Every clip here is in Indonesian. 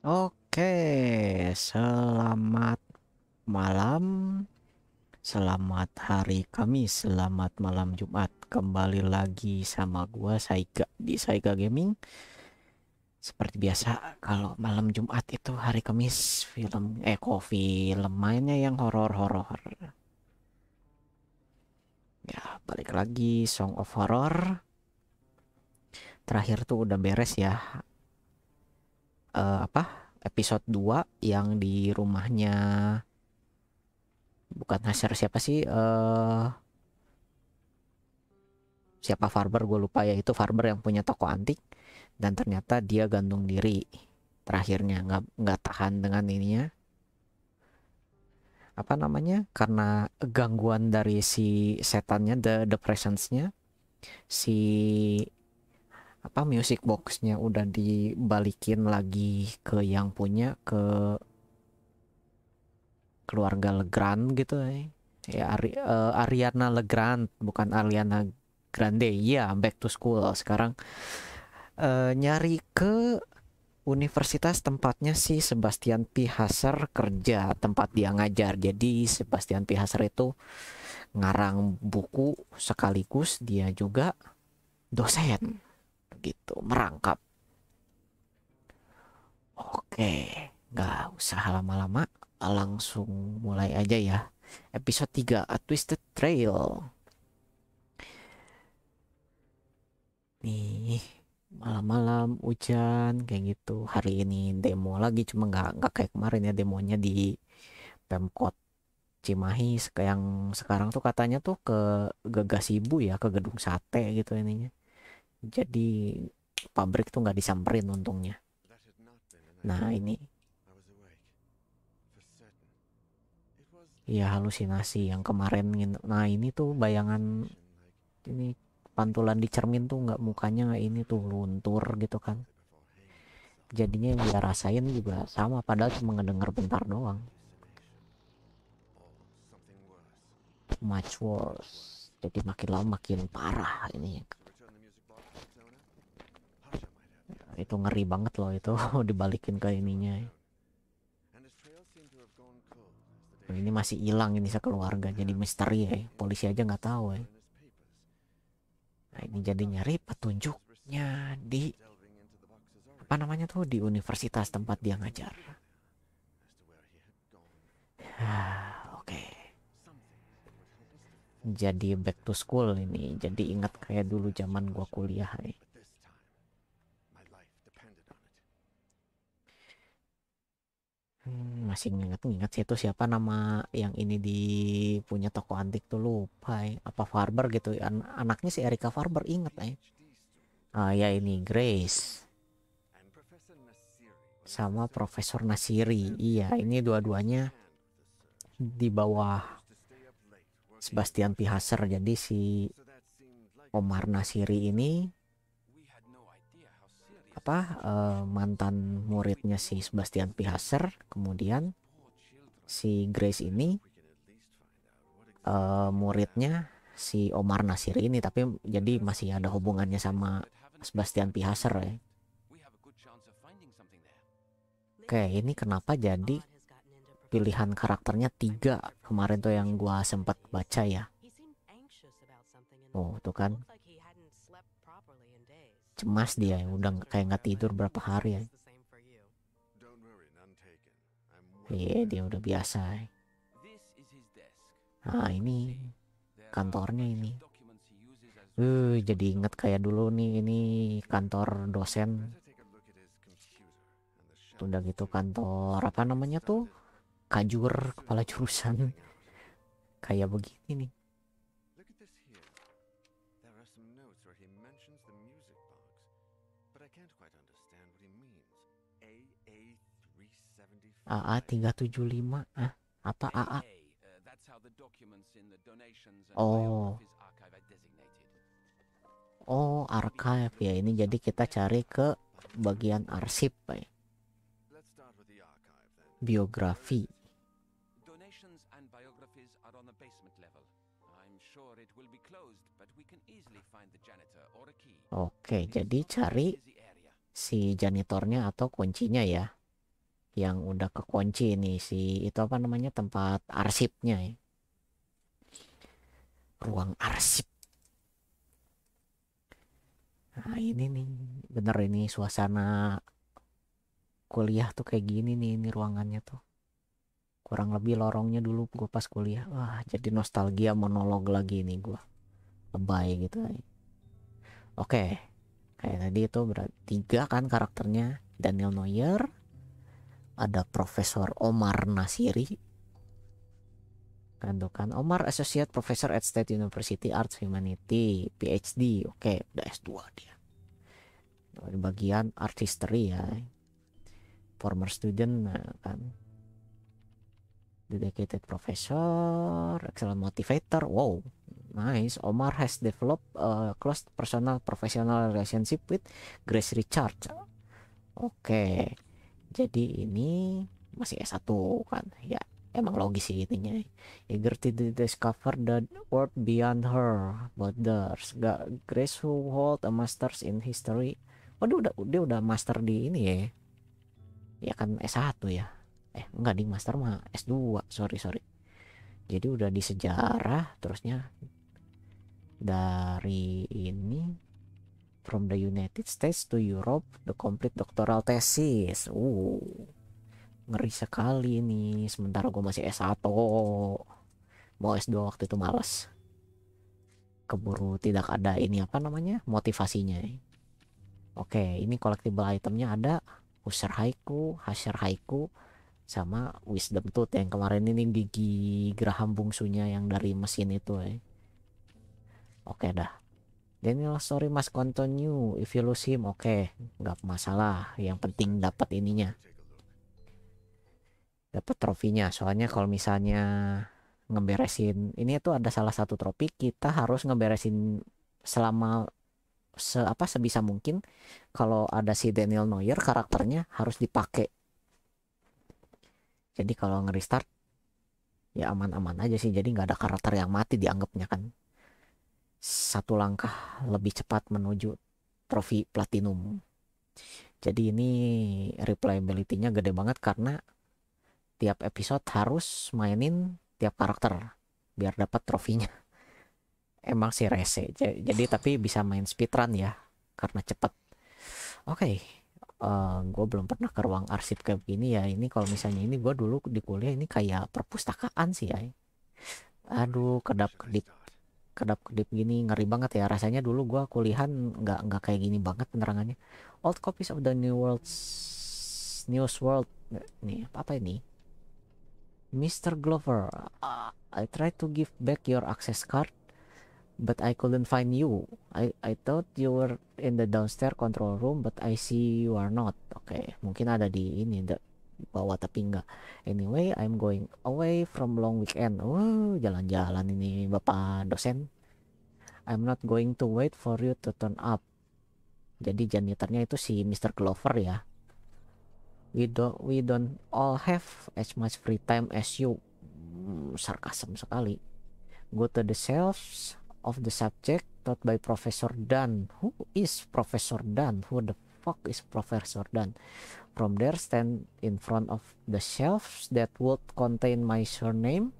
Oke, selamat malam, selamat hari Kamis, selamat malam Jumat. Kembali lagi sama gua Saiga di Saiga Gaming. Seperti biasa, kalau malam Jumat itu hari Kamis, film eh kok film mainnya yang horor-horor. Ya, balik lagi Song of Horror. Terakhir tuh udah beres ya uh, apa episode 2 yang di rumahnya bukan Nasir siapa sih uh, siapa Farber gue lupa ya itu Farber yang punya toko antik dan ternyata dia gantung diri terakhirnya nggak nggak tahan dengan ininya apa namanya karena gangguan dari si setannya the the presence-nya si apa music boxnya udah dibalikin lagi ke yang punya ke keluarga Legrand gitu eh. ya Ari, uh, Ariana Legrand bukan Ariana Grande ya yeah, back to school sekarang uh, nyari ke universitas tempatnya si Sebastian Pihaser kerja tempat dia ngajar jadi Sebastian Pihaser itu ngarang buku sekaligus dia juga dosen gitu merangkap oke nggak usah lama-lama langsung mulai aja ya episode 3 A Twisted Trail nih malam-malam hujan kayak gitu hari ini demo lagi cuma nggak nggak kayak kemarin ya demonya di pemkot Cimahi yang sekarang tuh katanya tuh ke ibu ya ke gedung sate gitu ininya jadi pabrik tuh nggak disamperin untungnya nah ini ya halusinasi yang kemarin nah ini tuh bayangan ini pantulan di cermin tuh nggak mukanya nggak ini tuh luntur gitu kan jadinya yang dia rasain juga sama padahal cuma ngedenger bentar doang much worse jadi makin lama makin parah ini itu ngeri banget loh itu dibalikin ke ininya ini masih hilang ini sekeluarga jadi misteri ya polisi aja nggak tahu ya nah ini jadi nyari petunjuknya di apa namanya tuh di universitas tempat dia ngajar oke okay. jadi back to school ini jadi ingat kayak dulu zaman gua kuliah ya Hmm, masih nginget-nginget sih itu siapa nama yang ini di punya toko antik tuh lupa ya. apa Farber gitu An anaknya si Erika Farber inget ya ah ya ini Grace sama Profesor Nasiri iya ini dua-duanya di bawah Sebastian Pihaser jadi si Omar Nasiri ini apa uh, mantan muridnya si Sebastian Pihaser kemudian si Grace ini uh, muridnya si Omar Nasir ini tapi jadi masih ada hubungannya sama Sebastian Pihaser ya. Oke ini kenapa jadi pilihan karakternya tiga kemarin tuh yang gua sempat baca ya. Oh tuh kan cemas dia yang udah kayak nggak tidur berapa hari ya iya dia udah biasa nah ini kantornya ini uh, jadi inget kayak dulu nih ini kantor dosen Tunda gitu kantor apa namanya tuh kajur kepala jurusan kayak begini nih AA 375 ah apa AA uh, oh oh archive ya ini jadi kita cari ke bagian arsip baik ya. biografi Oke, jadi cari si janitornya atau kuncinya ya yang udah kekunci nih si itu apa namanya tempat arsipnya ya. Ruang arsip. Nah, ini nih bener ini suasana kuliah tuh kayak gini nih ini ruangannya tuh kurang lebih lorongnya dulu gue pas kuliah wah jadi nostalgia monolog lagi nih gue lebay gitu oke kayak tadi itu berarti tiga kan karakternya Daniel Neuer ada Profesor Omar Nasiri kan kan Omar Associate Professor at State University Arts Humanity PhD oke okay, udah S2 dia di bagian art history ya former student nah, kan dedicated professor excellent motivator wow nice Omar has developed a close personal professional relationship with Grace Richard. oke okay jadi ini masih S1 kan ya emang logis sih intinya eager ya, to discover the world beyond her but there's gak Grace who hold a masters in history waduh oh, udah dia udah master di ini ya ya kan S1 ya eh enggak di master mah S2 sorry sorry jadi udah di sejarah terusnya dari ini from the United States to Europe the complete doctoral thesis. Uh, ngeri sekali ini. Sementara gue masih S1. Mau S2 waktu itu males. Keburu tidak ada ini apa namanya motivasinya. Oke, ini collectible itemnya ada user Haiku, Hasher Haiku, sama Wisdom Tooth yang kemarin ini gigi geraham bungsunya yang dari mesin itu ya. Oke dah. Daniel sorry mas continue if you lose him oke okay. nggak masalah yang penting dapat ininya dapat trofinya soalnya kalau misalnya ngeberesin ini tuh ada salah satu trofi kita harus ngeberesin selama se apa sebisa mungkin kalau ada si Daniel Neuer karakternya harus dipakai jadi kalau nge-restart ya aman-aman aja sih jadi nggak ada karakter yang mati dianggapnya kan satu langkah lebih cepat menuju trofi platinum. Jadi ini replayability-nya gede banget karena tiap episode harus mainin tiap karakter biar dapat trofinya. Emang sih rese. Jadi tapi bisa main speedrun ya karena cepat. Oke. Okay. Uh, eh, gue belum pernah ke ruang arsip kayak begini ya ini kalau misalnya ini gue dulu di kuliah ini kayak perpustakaan sih ya aduh kedap kedip kedap kedip gini ngeri banget ya rasanya dulu gue kuliahan nggak nggak kayak gini banget penerangannya old copies of the new world news world nih apa ini Mr. Glover uh, I tried to give back your access card but I couldn't find you I I thought you were in the downstairs control room but I see you are not oke okay. mungkin ada di ini the bawa tapi enggak anyway I'm going away from long weekend oh jalan-jalan ini bapak dosen I'm not going to wait for you to turn up jadi janitornya itu si Mr. Clover ya we don't we don't all have as much free time as you hmm, sarkasm sekali go to the shelves of the subject taught by Professor Dan. Who is Professor Dan? Who the fuck is Professor Dan? From there, stand in front of the shelves that would contain my surname.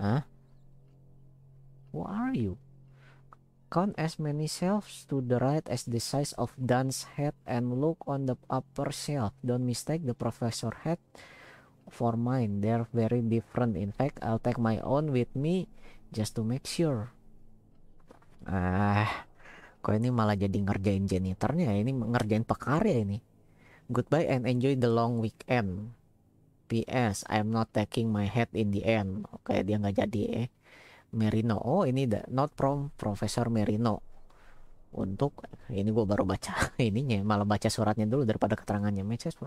Huh? Who are you? Count as many shelves to the right as the size of Dan's head and look on the upper shelf. Don't mistake the professor head for mine. They're very different. In fact, I'll take my own with me just to make sure. Ah. kok ini malah jadi ngerjain janitornya ini ngerjain pekarya ini goodbye and enjoy the long weekend PS I am not taking my head in the end oke dia nggak jadi eh Merino oh ini the not from Professor Merino untuk ini gue baru baca ininya malah baca suratnya dulu daripada keterangannya message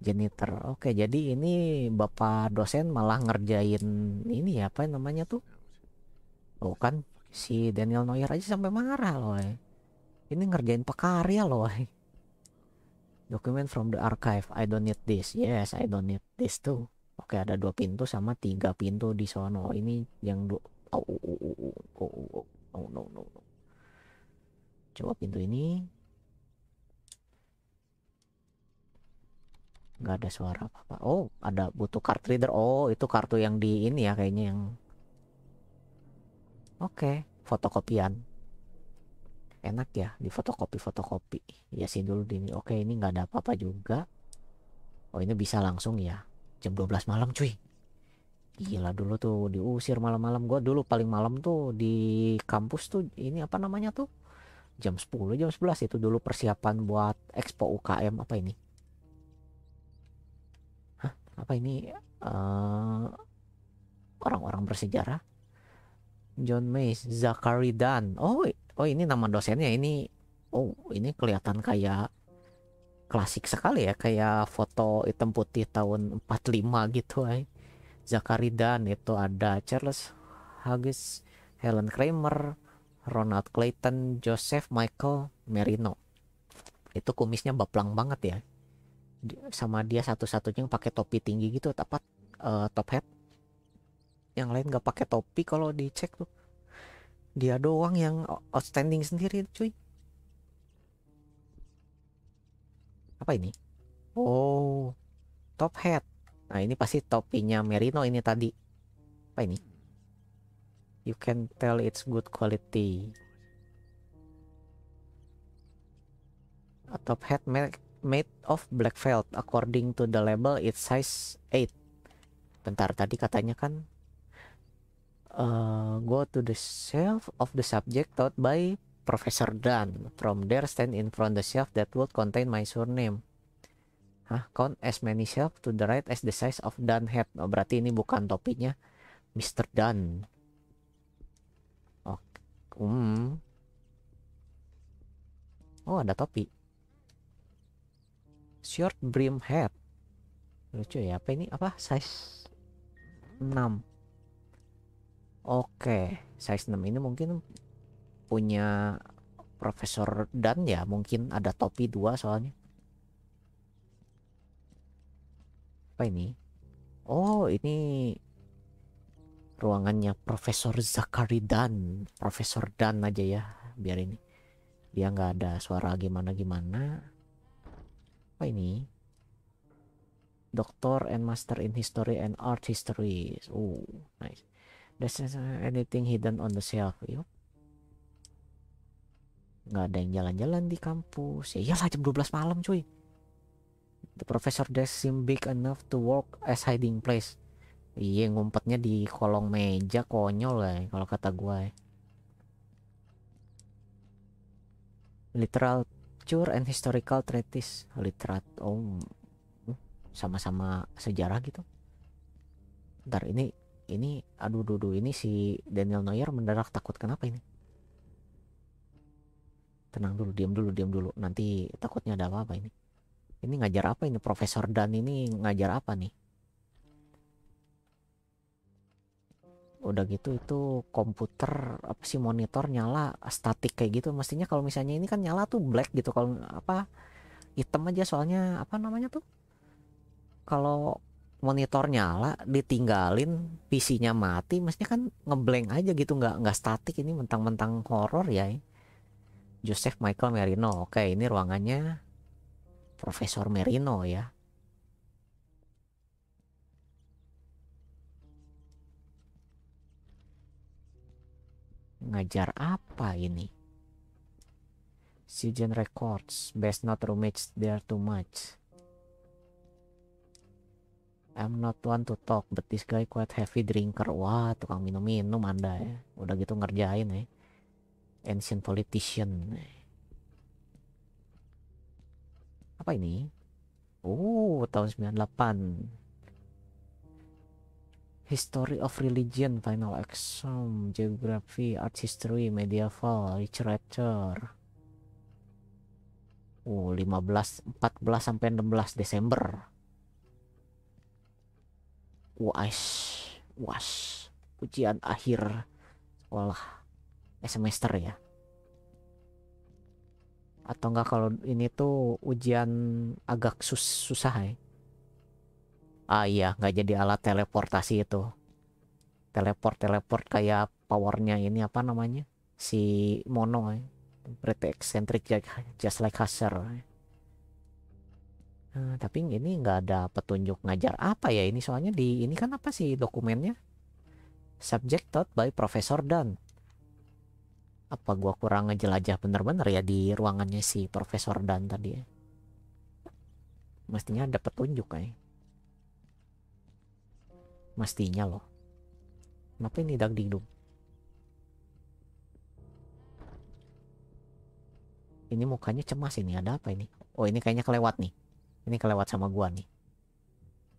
janitor oke jadi ini bapak dosen malah ngerjain ini ya apa namanya tuh oh kan si Daniel Neuer aja sampai marah loh ini ngerjain pekarya loh document from the archive I don't need this yes I don't need this too oke ada dua pintu sama tiga pintu di sono ini yang dua oh, oh, oh, oh, oh, oh, oh. oh no no no coba pintu ini nggak ada suara apa-apa oh ada butuh card reader oh itu kartu yang di ini ya kayaknya yang Oke, fotokopian. Enak ya, di fotokopi-fotokopi. Ya sih dulu ini. Oke, ini nggak ada apa-apa juga. Oh, ini bisa langsung ya. Jam 12 malam, cuy. Gila dulu tuh diusir malam-malam. gua dulu paling malam tuh di kampus tuh ini apa namanya tuh? Jam 10, jam 11 itu dulu persiapan buat expo UKM apa ini? Hah? Apa ini? orang uh, eh, orang -orang bersejarah John Mays, Zachary Dan. Oh, oh ini nama dosennya ini. Oh, ini kelihatan kayak klasik sekali ya, kayak foto hitam putih tahun 45 gitu. Eh. Zachary Dan itu ada Charles Hughes, Helen Kramer, Ronald Clayton, Joseph Michael Merino. Itu kumisnya baplang banget ya. Sama dia satu-satunya yang pakai topi tinggi gitu, tepat uh, top hat yang lain nggak pakai topi kalau dicek tuh dia doang yang outstanding sendiri cuy apa ini oh top hat nah ini pasti topinya merino ini tadi apa ini you can tell it's good quality A top hat made of black felt according to the label it's size 8 bentar tadi katanya kan uh, go to the shelf of the subject taught by Professor Dan. From there, stand in front the shelf that would contain my surname. Hah, count as many shelf to the right as the size of Dan head. Oh, berarti ini bukan topinya Mr. Dan. Oke. Oh, hmm. Oh, ada topi. Short brim hat. Lucu ya. Apa ini? Apa? Size 6. Oke, size 6 ini mungkin punya Profesor Dan ya, mungkin ada topi dua soalnya. Apa ini? Oh, ini ruangannya Profesor Zakari Dan. Profesor Dan aja ya, biar ini. Dia nggak ada suara gimana-gimana. Apa ini? Doctor and Master in History and Art History. Oh, nice. There's anything hidden on the shelf. Yuk. Gak ada yang jalan-jalan di kampus. Ya iyalah jam 12 malam cuy. The professor desk seem big enough to work as hiding place. Iya ngumpetnya di kolong meja konyol lah eh, ya, kalau kata gue. Eh. Literature and historical treatise. Literat oh hmm, sama-sama sejarah gitu. Ntar ini ini aduh dudu ini si Daniel Neuer mendadak takut kenapa ini tenang dulu diam dulu diam dulu nanti takutnya ada apa, -apa ini ini ngajar apa ini Profesor Dan ini ngajar apa nih udah gitu itu komputer apa sih monitor nyala statik kayak gitu mestinya kalau misalnya ini kan nyala tuh black gitu kalau apa hitam aja soalnya apa namanya tuh kalau monitor nyala ditinggalin PC-nya mati maksudnya kan ngeblank aja gitu nggak nggak statik ini mentang-mentang horor ya Joseph Michael Merino oke ini ruangannya Profesor Merino ya ngajar apa ini Sijen Records best not roommates there too much I'm not one to talk, but this guy quite heavy drinker. Wah, tukang minum-minum anda ya. Udah gitu ngerjain ya. Ancient politician. Apa ini? Oh, tahun 98. History of Religion, Final Exam, Geography, Art History, Medieval, Literature. Oh, 15, 14 sampai 16 Desember. UAS UAS ujian akhir sekolah eh, semester ya atau enggak kalau ini tuh ujian agak sus susah ya ah iya nggak jadi alat teleportasi itu teleport teleport kayak powernya ini apa namanya si mono ya. pretty eccentric just like hazard ya. Eh, tapi ini nggak ada petunjuk ngajar apa ya ini soalnya di ini kan apa sih dokumennya? Subject taught by profesor Dan. Apa gua kurang ngejelajah bener-bener ya di ruangannya si profesor Dan tadi ya? Mestinya ada petunjuk kayak. Eh. Mestinya loh. Kenapa ini dingdung Ini mukanya cemas ini, ada apa ini? Oh ini kayaknya kelewat nih ini kelewat sama gua nih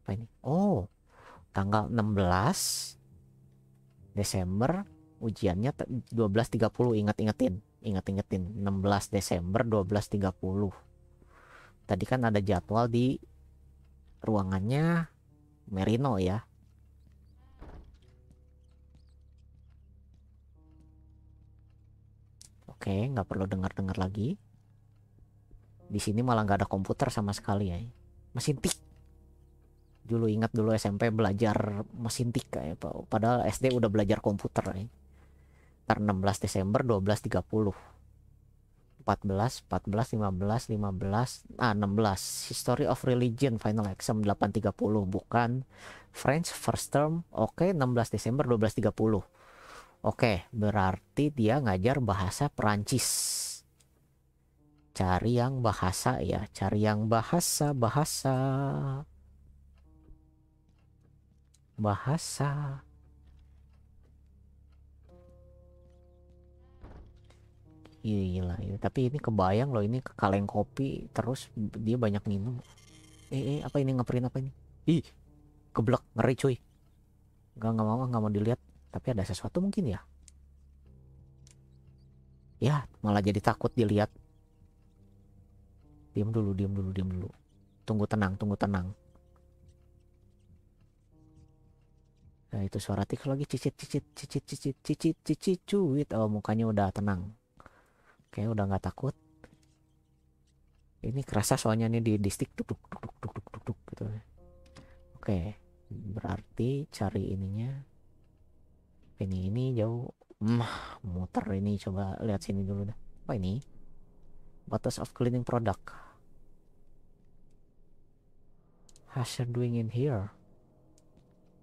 apa ini oh tanggal 16 Desember ujiannya 12.30 ingat-ingetin ingat-ingetin 16 Desember 12.30 tadi kan ada jadwal di ruangannya Merino ya Oke, nggak perlu dengar-dengar lagi di sini malah nggak ada komputer sama sekali ya mesin tik dulu ingat dulu SMP belajar mesin tik ya Pak. Padahal SD udah belajar komputer ya. Ntar 16 Desember 12.30. 14, 14, 15, 15, ah 16. History of Religion Final Exam 8.30 bukan French First Term. Oke, okay, 16 Desember 12.30. Oke, okay, berarti dia ngajar bahasa Perancis cari yang bahasa ya cari yang bahasa bahasa bahasa gila iya, iya iya. tapi ini kebayang loh ini ke kaleng kopi terus dia banyak minum eh, eh apa ini ngeprint apa ini ih keblek ngeri cuy nggak nggak mau nggak mau dilihat tapi ada sesuatu mungkin ya ya malah jadi takut dilihat Diam dulu, diam dulu, diam dulu. Tunggu tenang, tunggu tenang. Nah, itu suara tikus lagi cicit cicit cicit cicit cicit cicit cuit. Oh, mukanya udah tenang. Oke, udah nggak takut. Ini kerasa soalnya nih di, distik, tuk duk duk duk duk duk duk, tuk gitu. Oke, berarti cari ininya. Ini ini jauh. Mah, hmm, muter ini coba lihat sini dulu deh. Apa ini? Bottles of cleaning product. Hasher doing in here?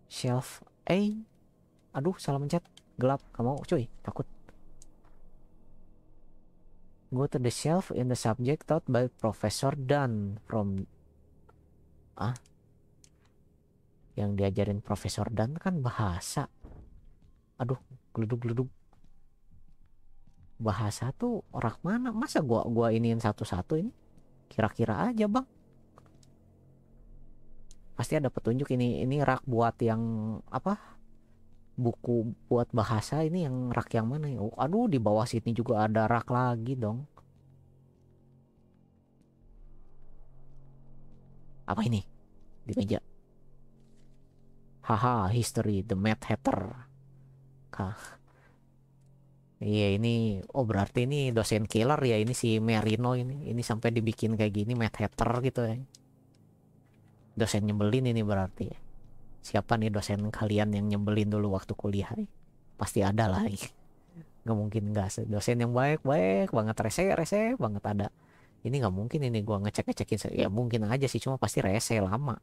Shelf A. Aduh, salah mencet. Gelap. kamu mau, cuy. Takut. Go to the shelf in the subject taught by Professor Dan from... Ah? Yang diajarin Profesor Dan kan bahasa. Aduh, geluduk-geluduk bahasa tuh orang mana masa gua gua iniin satu-satu ini kira-kira aja bang pasti ada petunjuk ini ini rak buat yang apa buku buat bahasa ini yang rak yang mana ya Oh aduh di bawah sini juga ada rak lagi dong apa ini di meja haha history the mad hatter kah iya ini oh berarti ini dosen killer ya ini si Merino ini ini sampai dibikin kayak gini mad hatter gitu ya dosen nyebelin ini berarti ya. siapa nih dosen kalian yang nyebelin dulu waktu kuliah pasti ada lah nggak mungkin nggak dosen yang baik baik banget rese rese banget ada ini nggak mungkin ini gua ngecek ngecekin ya mungkin aja sih cuma pasti rese lama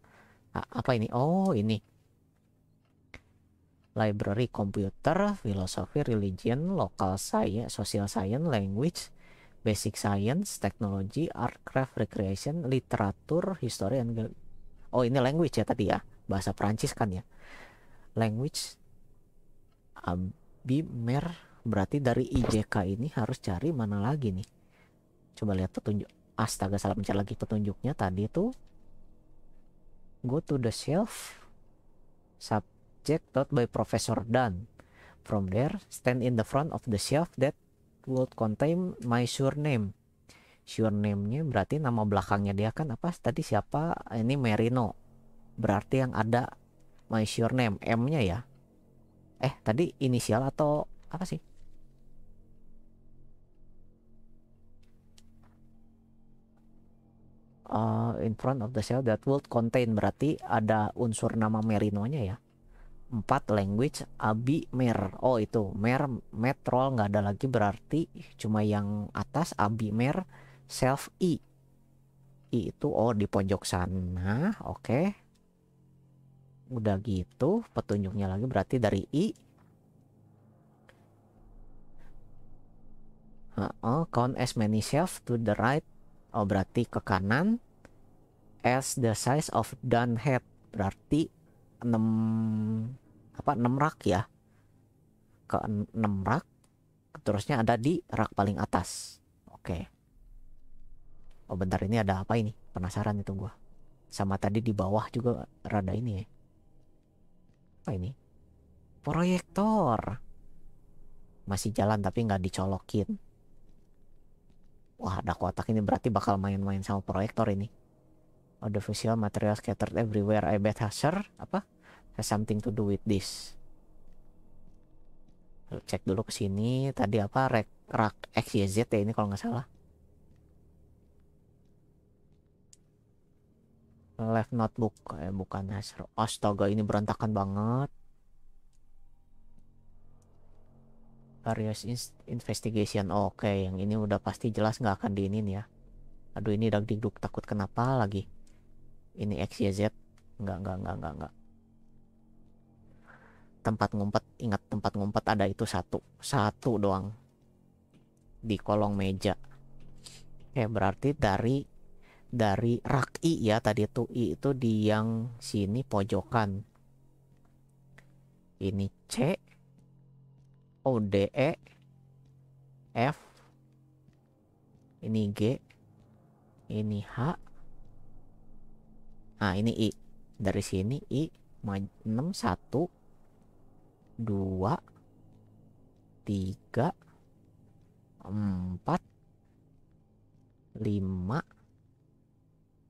A apa ini oh ini library komputer filosofi religion local science social science language basic science technology art craft recreation literatur history and oh ini language ya tadi ya bahasa Perancis kan ya language abimer um, berarti dari IJK ini harus cari mana lagi nih coba lihat petunjuk astaga salah mencari lagi petunjuknya tadi itu go to the shelf subject taught by professor Dan from there stand in the front of the shelf that would contain my surname surname-nya berarti nama belakangnya dia kan apa tadi siapa ini Merino berarti yang ada my surname M-nya ya eh tadi inisial atau apa sih uh, in front of the cell that would contain berarti ada unsur nama Merino-nya ya. Empat language abi mer. Oh itu mer metrol nggak ada lagi berarti cuma yang atas abi mer self i e. i e itu oh di pojok sana oke okay. udah gitu petunjuknya lagi berarti dari i uh -oh, count as many self to the right oh berarti ke kanan as the size of done head berarti 6 apa 6 rak ya ke 6 rak terusnya ada di rak paling atas oke okay oh bentar ini ada apa ini penasaran itu gue sama tadi di bawah juga rada ini ya apa ini proyektor masih jalan tapi nggak dicolokin wah ada kotak ini berarti bakal main-main sama proyektor ini oh the visual material scattered everywhere I bet Hasher apa has something to do with this cek dulu ke sini tadi apa rek rak Z ya ini kalau nggak salah Left notebook eh bukan hasro. Astaga ini berantakan banget. Various investigation. Oke, okay, yang ini udah pasti jelas nggak akan diinin ya. Aduh ini dag digduk takut kenapa lagi. Ini XYZ. Nggak, nggak, nggak, nggak, nggak. Tempat ngumpet, ingat tempat ngumpet ada itu satu. Satu doang. Di kolong meja. Oke, berarti dari dari rak I ya tadi itu i itu di yang sini pojokan ini c o d e f ini g ini h nah ini i dari sini i 6 1 2 3 4 5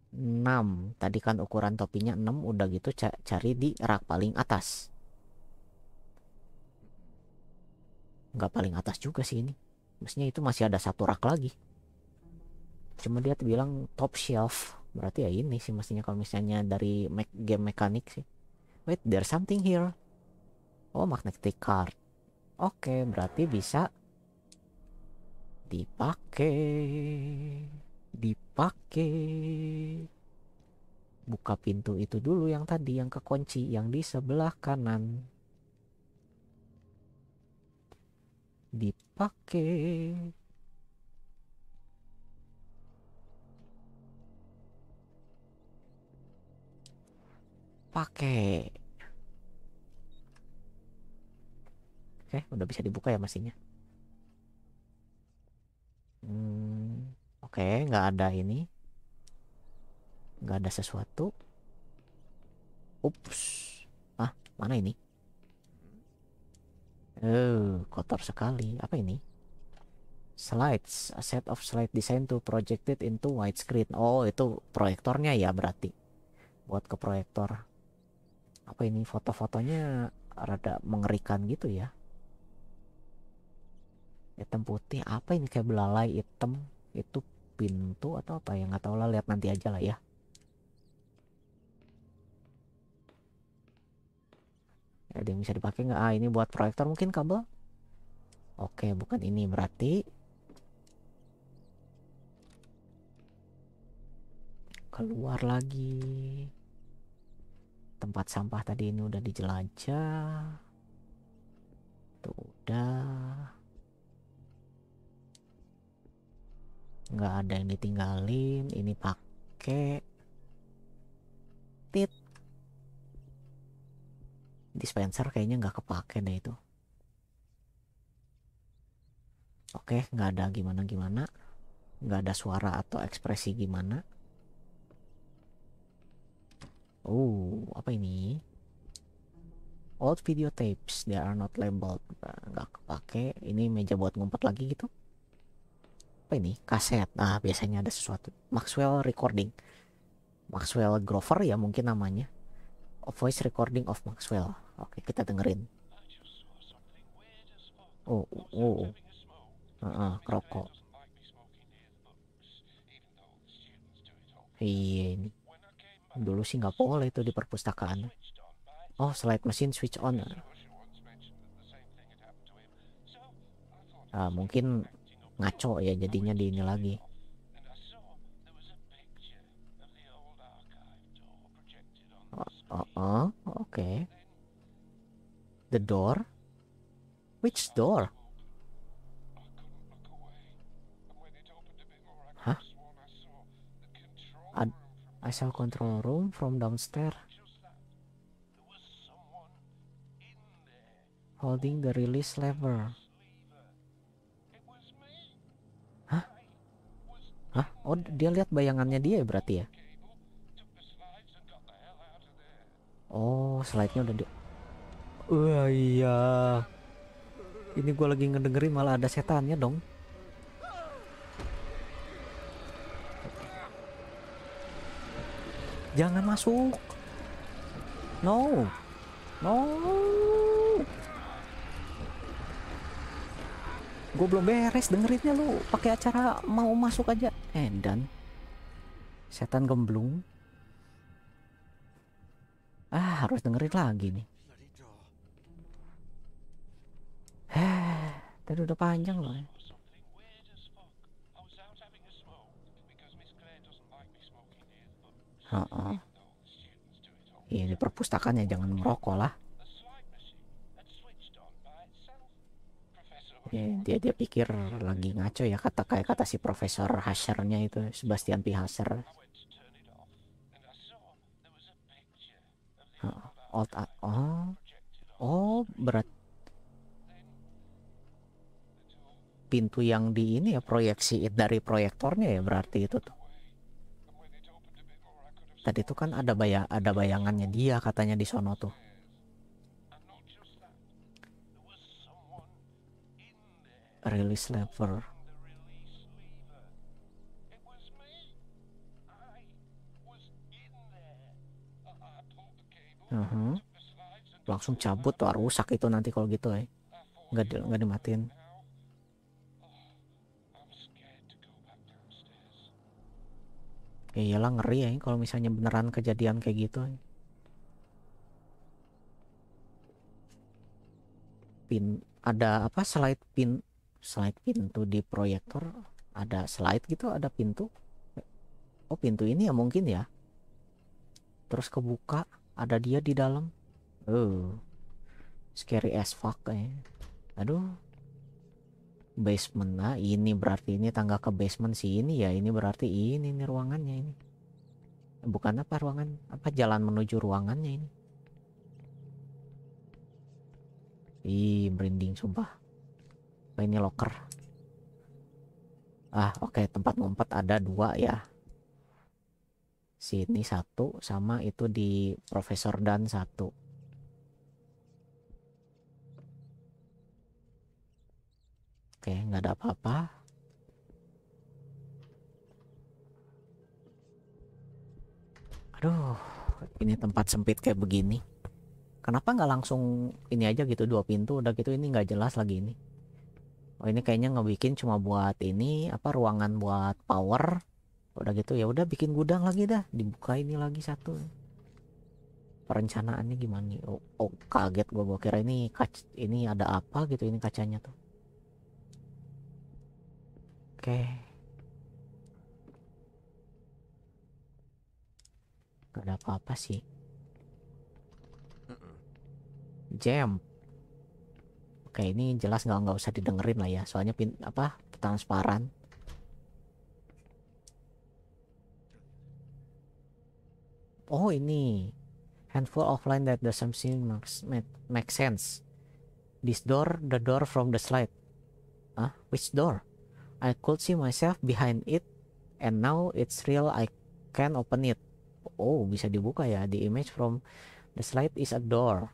6 tadi kan ukuran topinya 6 udah gitu cari di rak paling atas nggak paling atas juga sih ini maksudnya itu masih ada satu rak lagi cuma dia bilang top shelf berarti ya ini sih mestinya kalau misalnya dari game mekanik sih wait there's something here oh magnetic card oke okay, berarti bisa dipakai dipakai buka pintu itu dulu yang tadi yang kekunci yang di sebelah kanan dipakai pakai oke udah bisa dibuka ya mesinnya hmm. Oke, okay, nggak ada ini. Nggak ada sesuatu. Ups. Ah, mana ini? uh, kotor sekali. Apa ini? Slides. A set of slide design to projected into widescreen. Oh, itu proyektornya ya berarti. Buat ke proyektor. Apa ini? Foto-fotonya rada mengerikan gitu ya. Hitam putih. Apa ini kayak belalai hitam? Itu pintu atau apa ya nggak tahu lah lihat nanti aja lah ya ada yang bisa dipakai nggak ah ini buat proyektor mungkin kabel oke bukan ini berarti keluar lagi tempat sampah tadi ini udah dijelajah itu udah nggak ada yang ditinggalin ini pakai tit dispenser kayaknya nggak kepake deh itu oke nggak ada gimana gimana nggak ada suara atau ekspresi gimana oh apa ini old videotapes they are not labeled nggak kepake ini meja buat ngumpet lagi gitu apa ini kaset nah biasanya ada sesuatu Maxwell recording Maxwell Grover ya mungkin namanya a voice recording of Maxwell oke kita dengerin oh oh, oh. Uh -uh, rokok iya ini dulu sih nggak boleh itu di perpustakaan oh slide mesin switch on uh, mungkin ngaco ya jadinya di ini lagi oh, oh, oh oke okay. the door which door Hah? I saw control room from downstairs holding the release lever Hah? Oh, dia lihat bayangannya dia ya berarti ya? Oh, slide-nya udah di... Wah, oh, iya. Ini gue lagi ngedengerin malah ada setannya dong. Jangan masuk. No. No. gue belum beres dengerinnya lu pakai acara mau masuk aja endan eh, setan gemblung ah harus dengerin lagi nih Heh, tadi udah panjang loh iya, ya. Uh -uh. Ini perpustakaan jangan merokok lah. ya, dia dia pikir lagi ngaco ya kata kayak kata si profesor Hashernya itu Sebastian P Hasher oh oh berat pintu yang di ini ya proyeksi dari proyektornya ya berarti itu tuh tadi itu kan ada bayang ada bayangannya dia katanya di sono tuh Release lever uh -huh. langsung cabut tuh rusak itu nanti kalau gitu ya eh. nggak di, nggak dimatiin ya iyalah ngeri ya kalau misalnya beneran kejadian kayak gitu eh. pin ada apa slide pin slide pintu di proyektor ada slide gitu ada pintu oh pintu ini ya mungkin ya terus kebuka ada dia di dalam oh scary as fuck ya aduh basement nah ini berarti ini tangga ke basement sih ini ya ini berarti ini nih ruangannya ini bukan apa ruangan apa jalan menuju ruangannya ini ih merinding sumpah apa ini locker ah oke okay, tempat ngumpet ada dua ya sini satu sama itu di Profesor Dan satu oke okay, nggak ada apa-apa aduh ini tempat sempit kayak begini kenapa nggak langsung ini aja gitu dua pintu udah gitu ini nggak jelas lagi ini oh ini kayaknya ngebikin cuma buat ini apa ruangan buat power udah gitu ya udah bikin gudang lagi dah dibuka ini lagi satu perencanaannya gimana nih oh, oh kaget gua gua kira ini kac ini ada apa gitu ini kacanya tuh oke okay. gak ada apa-apa sih jam Oke, ini jelas nggak nggak usah didengerin lah ya. Soalnya pin apa transparan. Oh ini handful offline that doesn't seem makes make sense. This door, the door from the slide. Huh? Which door? I could see myself behind it and now it's real I can open it. Oh, bisa dibuka ya. The image from the slide is a door.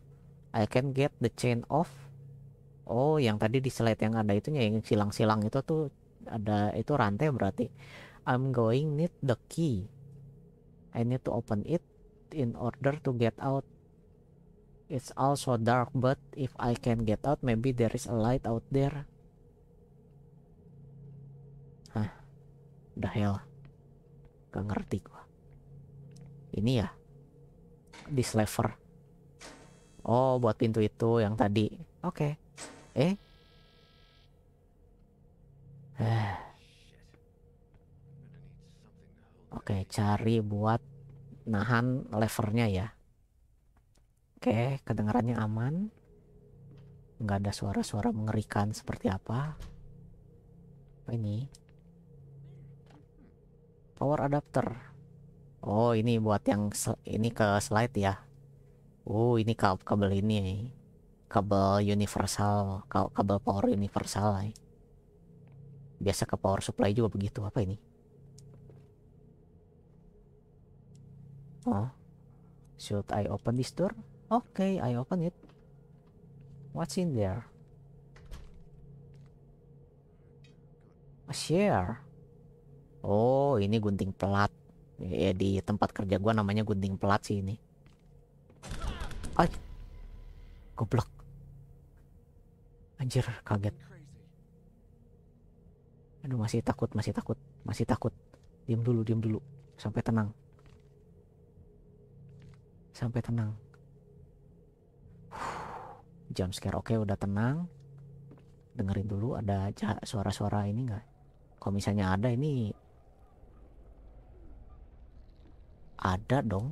I can get the chain off Oh, yang tadi di slide yang ada itunya yang silang-silang itu tuh ada itu rantai berarti. I'm going need the key. I need to open it in order to get out. It's also dark, but if I can get out, maybe there is a light out there. Hah, the hell. Gak ngerti gua. Ini ya, this lever. Oh, buat pintu itu yang tadi. Oke. Okay. Eh? Oke, cari buat nahan levernya ya. Oke, kedengarannya aman. Nggak ada suara-suara mengerikan seperti apa. Apa ini? Power adapter. Oh, ini buat yang ini ke slide ya. Oh, ini kabel ini kabel universal kabel power universal lah ya. biasa ke power supply juga begitu apa ini oh should I open this door okay I open it what's in there a share oh ini gunting pelat ya di tempat kerja gua namanya gunting pelat sih ini ay goblok Anjir, kaget. Aduh, masih takut, masih takut, masih takut. Diam dulu, diam dulu. Sampai tenang. Sampai tenang. Huh, jump scare oke udah tenang. Dengerin dulu ada suara-suara ini nggak? Kalau misalnya ada ini ada dong.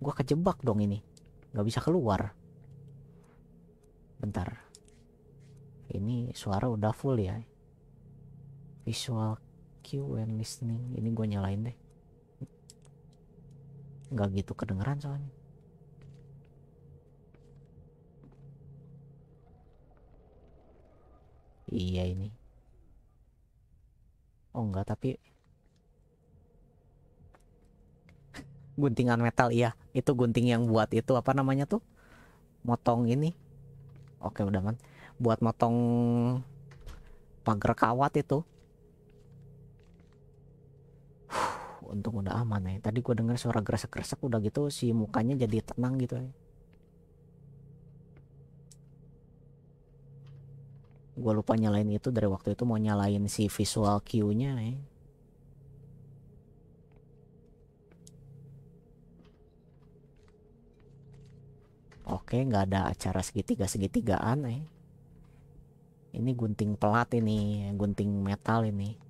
Gue kejebak dong ini. Gak bisa keluar bentar ini suara udah full ya visual cue and listening ini gue nyalain deh nggak gitu kedengeran soalnya iya ini oh nggak tapi guntingan metal iya itu gunting yang buat itu apa namanya tuh motong ini Oke udah man. Buat motong pagar kawat itu. untung udah aman ya. Tadi gue dengar suara gresek-gresek udah gitu si mukanya jadi tenang gitu ya. Gue lupa nyalain itu dari waktu itu mau nyalain si visual cue-nya ya Oke, nggak ada acara segitiga segitigaan eh. Ini gunting pelat ini, gunting metal ini.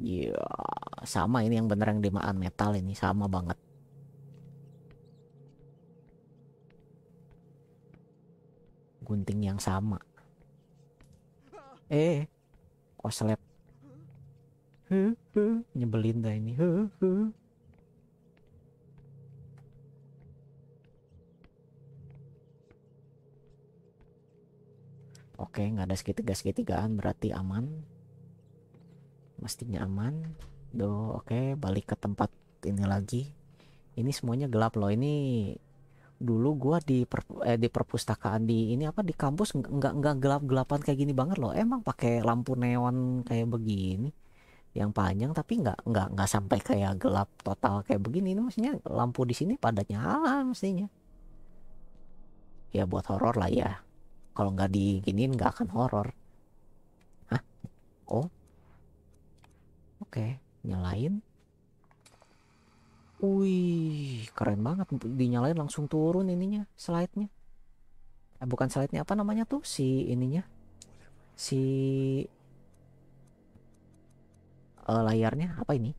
Iya, yeah, sama ini yang beneran yang metal ini sama banget. Gunting yang sama. Eh, koslet. Huh, nyebelin dah ini. Oke, nggak ada segitiga segitigaan berarti aman. Mestinya aman. Do, oke, balik ke tempat ini lagi. Ini semuanya gelap loh. Ini dulu gua di per, eh, di perpustakaan di ini apa di kampus nggak nggak gelap-gelapan kayak gini banget loh. Emang pakai lampu neon kayak begini yang panjang tapi nggak nggak nggak sampai kayak gelap total kayak begini ini maksudnya lampu di sini pada nyala mestinya ya buat horor lah ya kalau nggak diginin nggak akan horor Hah? oh oke nyalain Wih, keren banget. Dinyalain langsung turun ininya, slide-nya. Eh, bukan slide-nya, apa namanya tuh si ininya? Si uh, layarnya apa ini?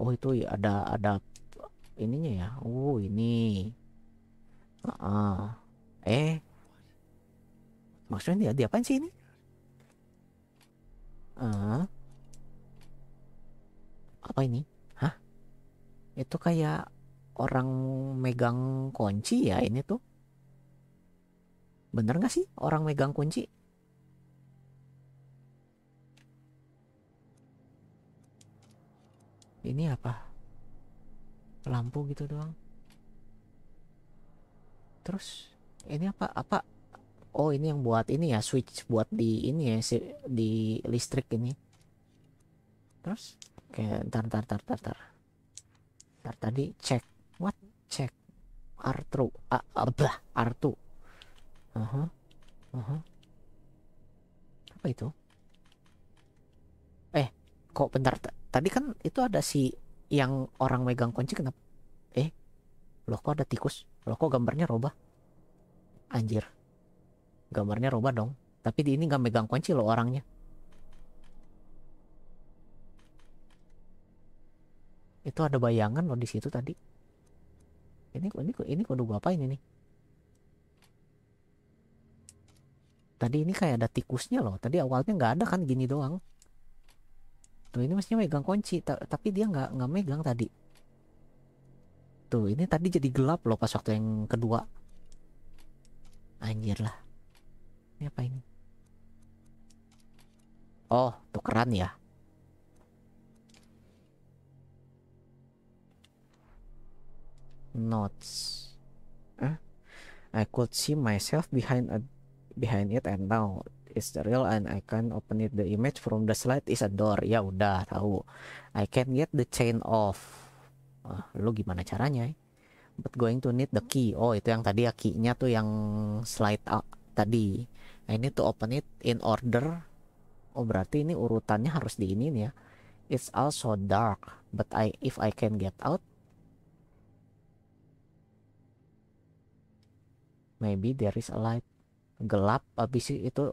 Oh, itu ya, ada ada ininya ya. Oh, ini. -uh. Eh, maksudnya dia, dia sih ini uh, apa ini hah itu kayak orang megang kunci ya ini tuh bener nggak sih orang megang kunci ini apa lampu gitu doang terus ini apa apa oh ini yang buat ini ya switch buat di ini ya si, di listrik ini terus oke ntar ntar ntar ntar ntar ntar tadi cek what cek R2 ah, abah R2 uh -huh. uh -huh. apa itu eh kok bentar tadi kan itu ada si yang orang megang kunci kenapa eh loh kok ada tikus loh kok gambarnya roba? anjir gambarnya roba dong tapi di ini nggak megang kunci loh orangnya itu ada bayangan loh di situ tadi ini kok ini kok ini kok gua apain ini tadi ini kayak ada tikusnya loh tadi awalnya nggak ada kan gini doang tuh ini mestinya megang kunci ta tapi dia nggak nggak megang tadi tuh ini tadi jadi gelap loh pas waktu yang kedua anjir lah ini apa ini? Oh, tukeran ya. Notes. Huh? I could see myself behind a, behind it and now it's the real and I can open it the image from the slide is a door ya udah tahu I can get the chain off ah, lu gimana caranya eh? but going to need the key oh itu yang tadi ya key-nya tuh yang slide up tadi Nah, I need to open it in order oh berarti ini urutannya harus di ini nih ya it's also dark but I if I can get out maybe there is a light gelap habis itu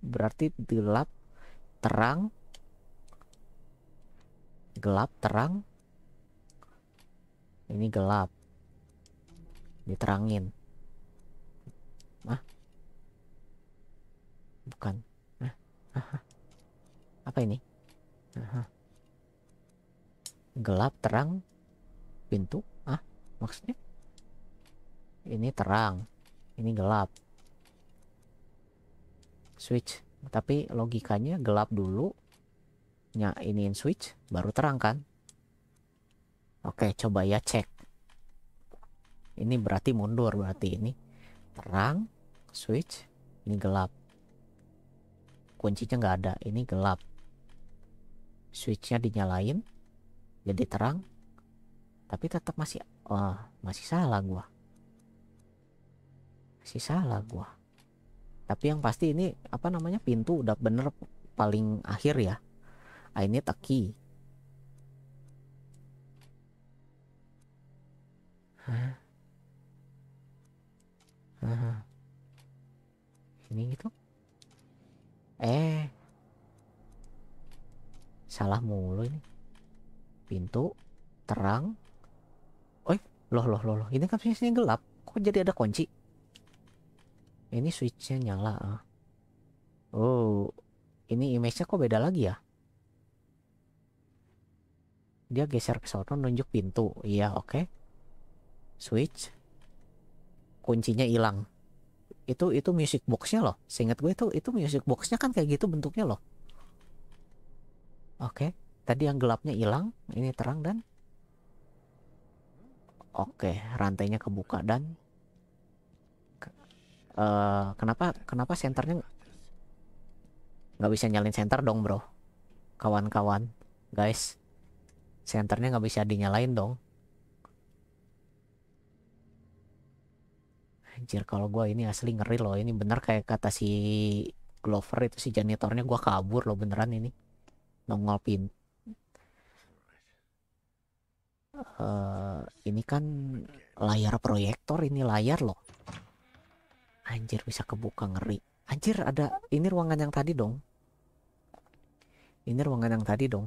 berarti gelap terang gelap terang ini gelap diterangin Bukan. Apa ini? Gelap, terang, pintu? Ah, maksudnya? Ini terang, ini gelap. Switch. Tapi logikanya gelap dulu, nya iniin switch, baru terang kan? Oke, coba ya cek. Ini berarti mundur, berarti ini terang, switch, ini gelap kuncinya nggak ada ini gelap switchnya dinyalain jadi ya terang tapi tetap masih oh, masih salah gua masih salah gua tapi yang pasti ini apa namanya pintu udah bener paling akhir ya ah, I need Hah? Hah. ini gitu eh salah mulu ini pintu terang oi loh loh loh loh ini kan sini gelap kok jadi ada kunci ini switchnya nyala ah. oh ini image-nya kok beda lagi ya dia geser ke sana, nunjuk pintu iya oke okay. switch kuncinya hilang itu itu music boxnya loh seingat gue itu itu music boxnya kan kayak gitu bentuknya loh oke okay. tadi yang gelapnya hilang ini terang dan oke okay. rantainya kebuka dan uh, kenapa kenapa senternya nggak bisa nyalin center dong bro kawan-kawan guys senternya nggak bisa dinyalain dong anjir kalau gue ini asli ngeri loh ini bener kayak kata si Glover itu si janitornya gue kabur loh beneran ini nongol pin uh, ini kan layar proyektor ini layar loh anjir bisa kebuka ngeri anjir ada ini ruangan yang tadi dong ini ruangan yang tadi dong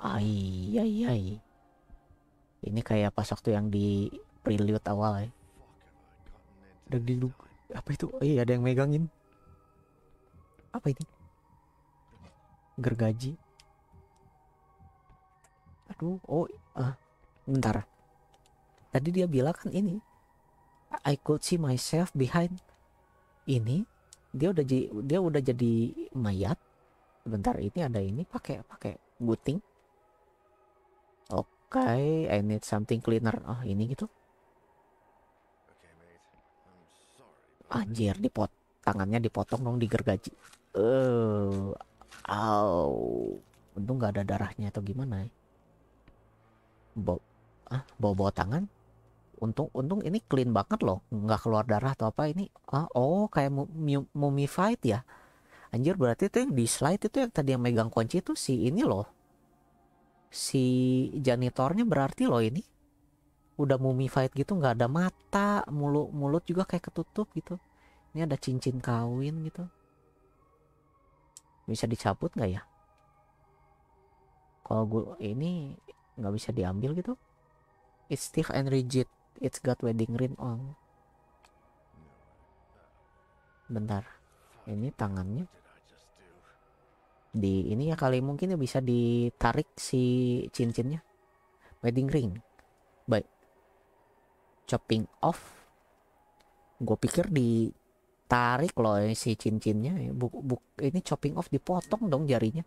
ai ai ai ini kayak pas waktu yang di prelude awal ya udah di apa itu oh, iya ada yang megangin apa ini gergaji aduh oh ah bentar tadi dia bilang kan ini I could see myself behind ini dia udah jadi dia udah jadi mayat bentar ini ada ini pakai pakai buting oke okay, I need something cleaner oh ini gitu anjir dipot tangannya dipotong dong digergaji eh uh, au untung nggak ada darahnya atau gimana ya ah bawa bawa tangan untung untung ini clean banget loh nggak keluar darah atau apa ini ah, oh kayak mumified fight ya anjir berarti itu yang di slide itu yang tadi yang megang kunci itu si ini loh si janitornya berarti loh ini udah mumified gitu nggak ada mata mulut mulut juga kayak ketutup gitu ini ada cincin kawin gitu bisa dicabut nggak ya kalau gue ini nggak bisa diambil gitu it's stiff and rigid it's got wedding ring on bentar ini tangannya di ini ya kali mungkin ya bisa ditarik si cincinnya wedding ring baik chopping off gue pikir ditarik loh si cincinnya buk, buk, ini chopping off dipotong dong jarinya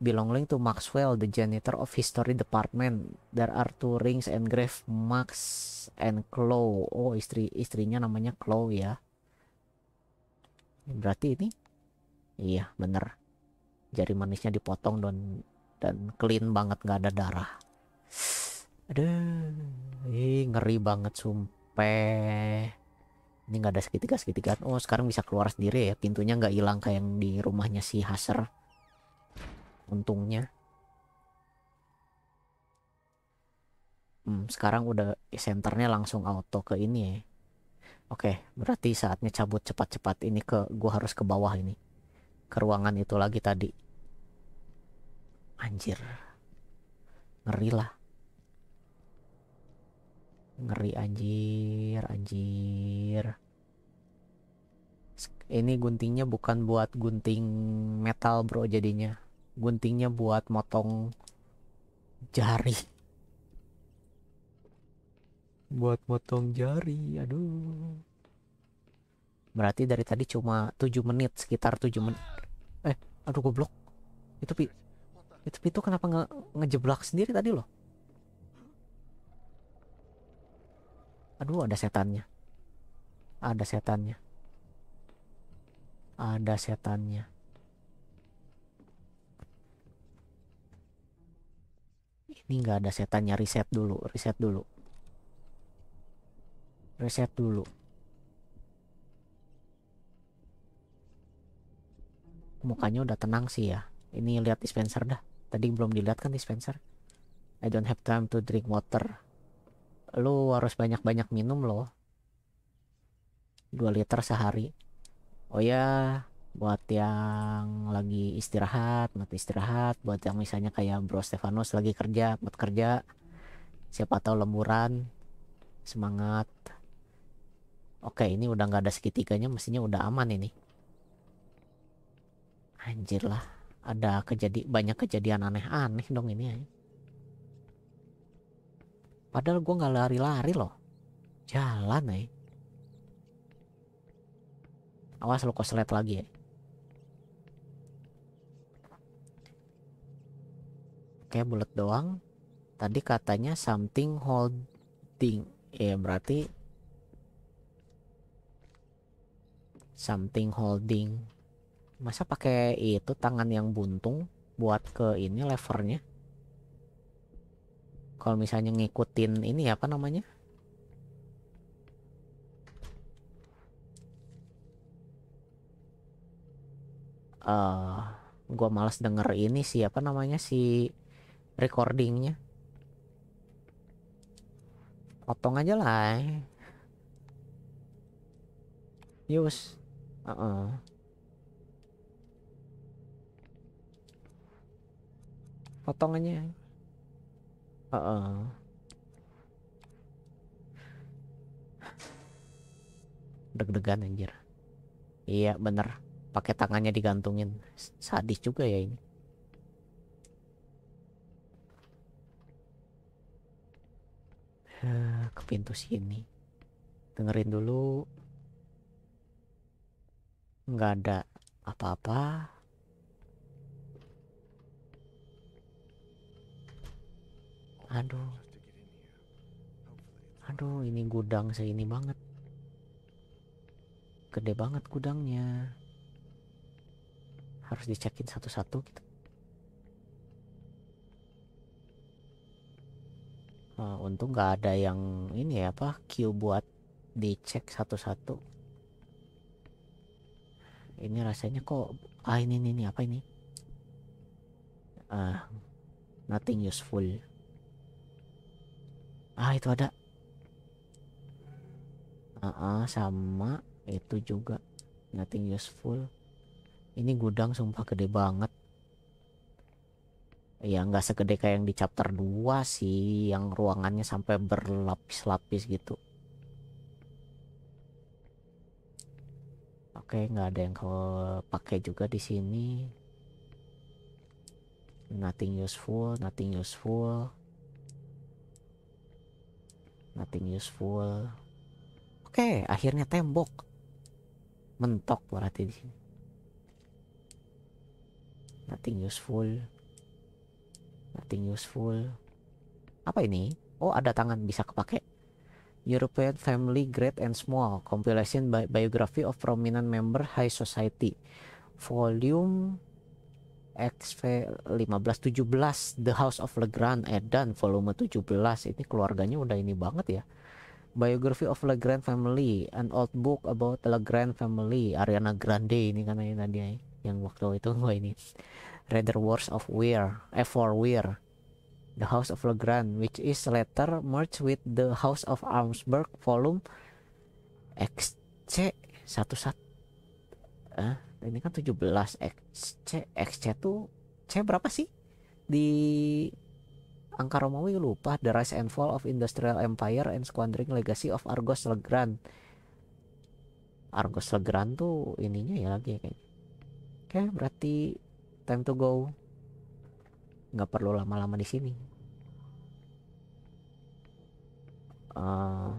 belonging to Maxwell the janitor of history department there are two rings and engraved Max and Chloe oh istri istrinya namanya Chloe ya berarti ini iya bener jari manisnya dipotong dan dan clean banget nggak ada darah Aduh, ih, ngeri banget sumpah. Ini nggak ada segitiga segitiga. Oh, sekarang bisa keluar sendiri ya. Pintunya nggak hilang kayak yang di rumahnya si Haser. Untungnya. Hmm, sekarang udah senternya langsung auto ke ini ya. Oke, berarti saatnya cabut cepat-cepat ini ke gua harus ke bawah ini. Ke ruangan itu lagi tadi. Anjir. Ngeri lah ngeri anjir anjir ini guntingnya bukan buat gunting metal bro jadinya guntingnya buat motong jari buat motong jari aduh berarti dari tadi cuma 7 menit sekitar 7 menit eh aduh goblok itu pi itu pintu kenapa nge ngejeblak sendiri tadi loh Aduh, ada setannya. Ada setannya. Ada setannya. Ini nggak ada setannya. Reset dulu, reset dulu. Reset dulu. Mukanya udah tenang sih ya. Ini lihat dispenser dah. Tadi belum dilihat kan dispenser. I don't have time to drink water lu harus banyak-banyak minum loh 2 liter sehari oh ya buat yang lagi istirahat buat istirahat buat yang misalnya kayak bro Stefanus lagi kerja buat kerja siapa tahu lemburan semangat oke ini udah nggak ada segitiganya mestinya udah aman ini anjir lah ada kejadi banyak kejadian aneh-aneh dong ini ya. Padahal gue gak lari-lari loh. Jalan nih. Eh. Awas lu koslet lagi ya. Oke bulat doang. Tadi katanya something holding. Ya berarti something holding. Masa pakai itu tangan yang buntung buat ke ini levernya? kalau misalnya ngikutin ini apa namanya uh, eh, gue males denger ini sih apa namanya si recordingnya potong aja lah eh. Yus uh -uh. potong aja Uh-uh. Deg-degan anjir. Iya bener. Pakai tangannya digantungin. Sadis juga ya ini. Eh, ke pintu sini dengerin dulu nggak ada apa-apa aduh aduh ini gudang seini banget gede banget gudangnya harus dicekin satu-satu gitu Nah, untung gak ada yang ini ya apa Q buat dicek satu-satu. Ini rasanya kok ah ini ini, ini apa ini? Ah, uh, nothing useful ah itu ada uh -uh, sama itu juga nothing useful ini gudang sumpah gede banget ya nggak segede kayak yang di chapter 2 sih yang ruangannya sampai berlapis-lapis gitu oke nggak ada yang kau pakai juga di sini nothing useful nothing useful nothing useful oke akhirnya tembok mentok berarti di sini nothing useful nothing useful apa ini oh ada tangan bisa kepake European Family Great and Small Compilation by Biography of Prominent Member High Society Volume XV1517 The House of Legrand Edan volume 17 ini keluarganya udah ini banget ya Biography of Legrand Family An Old Book About the Legrand Family Ariana Grande ini kan ini tadi yang waktu itu gue ini Rather Wars of Weir eh, F4 Weir The House of Legrand which is later merged with The House of Armsburg volume XC11 eh? ini kan 17 X C tuh C berapa sih di angka Romawi lupa The Rise and Fall of Industrial Empire and Squandering Legacy of Argos Legrand Argos Legrand tuh ininya ya lagi ya kayaknya oke berarti time to go nggak perlu lama-lama di sini uh,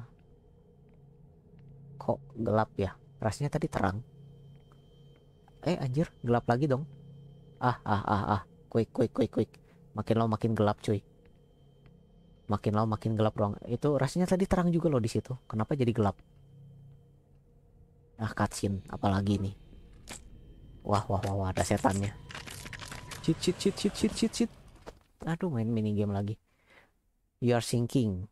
kok gelap ya rasanya tadi terang eh anjir gelap lagi dong ah ah ah ah quick quick quick quick makin lama makin gelap cuy makin lama makin gelap ruang itu rasanya tadi terang juga loh di situ kenapa jadi gelap ah cutscene apalagi nih wah wah wah, wah ada setannya cheat cheat cheat cheat cheat cheat cheat aduh main mini game lagi you are sinking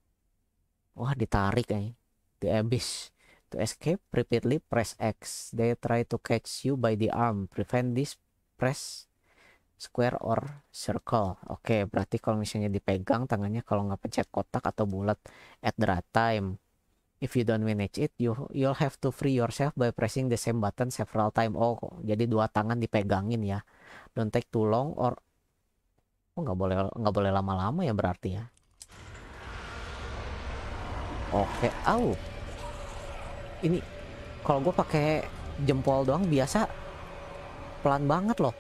wah ditarik eh Di abyss To escape, repeatedly press X. They try to catch you by the arm. Prevent this, press square or circle. Oke, okay, berarti kalau misalnya dipegang tangannya kalau nggak pencet kotak atau bulat at the right time. If you don't manage it, you you'll have to free yourself by pressing the same button several time. Oh, jadi dua tangan dipegangin ya. Don't take too long or oh nggak boleh nggak boleh lama-lama ya berarti ya. Oke, okay. au. Oh ini kalau gue pakai jempol doang biasa pelan banget loh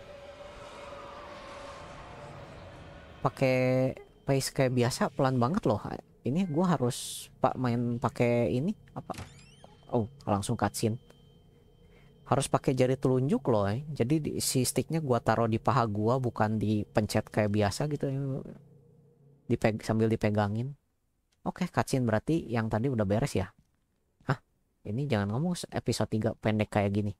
pakai pace kayak biasa pelan banget loh ini gue harus pak main pakai ini apa oh langsung cutscene harus pakai jari telunjuk loh eh. jadi di, si sticknya gue taruh di paha gue bukan di pencet kayak biasa gitu eh. Dipeg sambil dipegangin oke okay, cutscene berarti yang tadi udah beres ya ini jangan ngomong episode 3 pendek kayak gini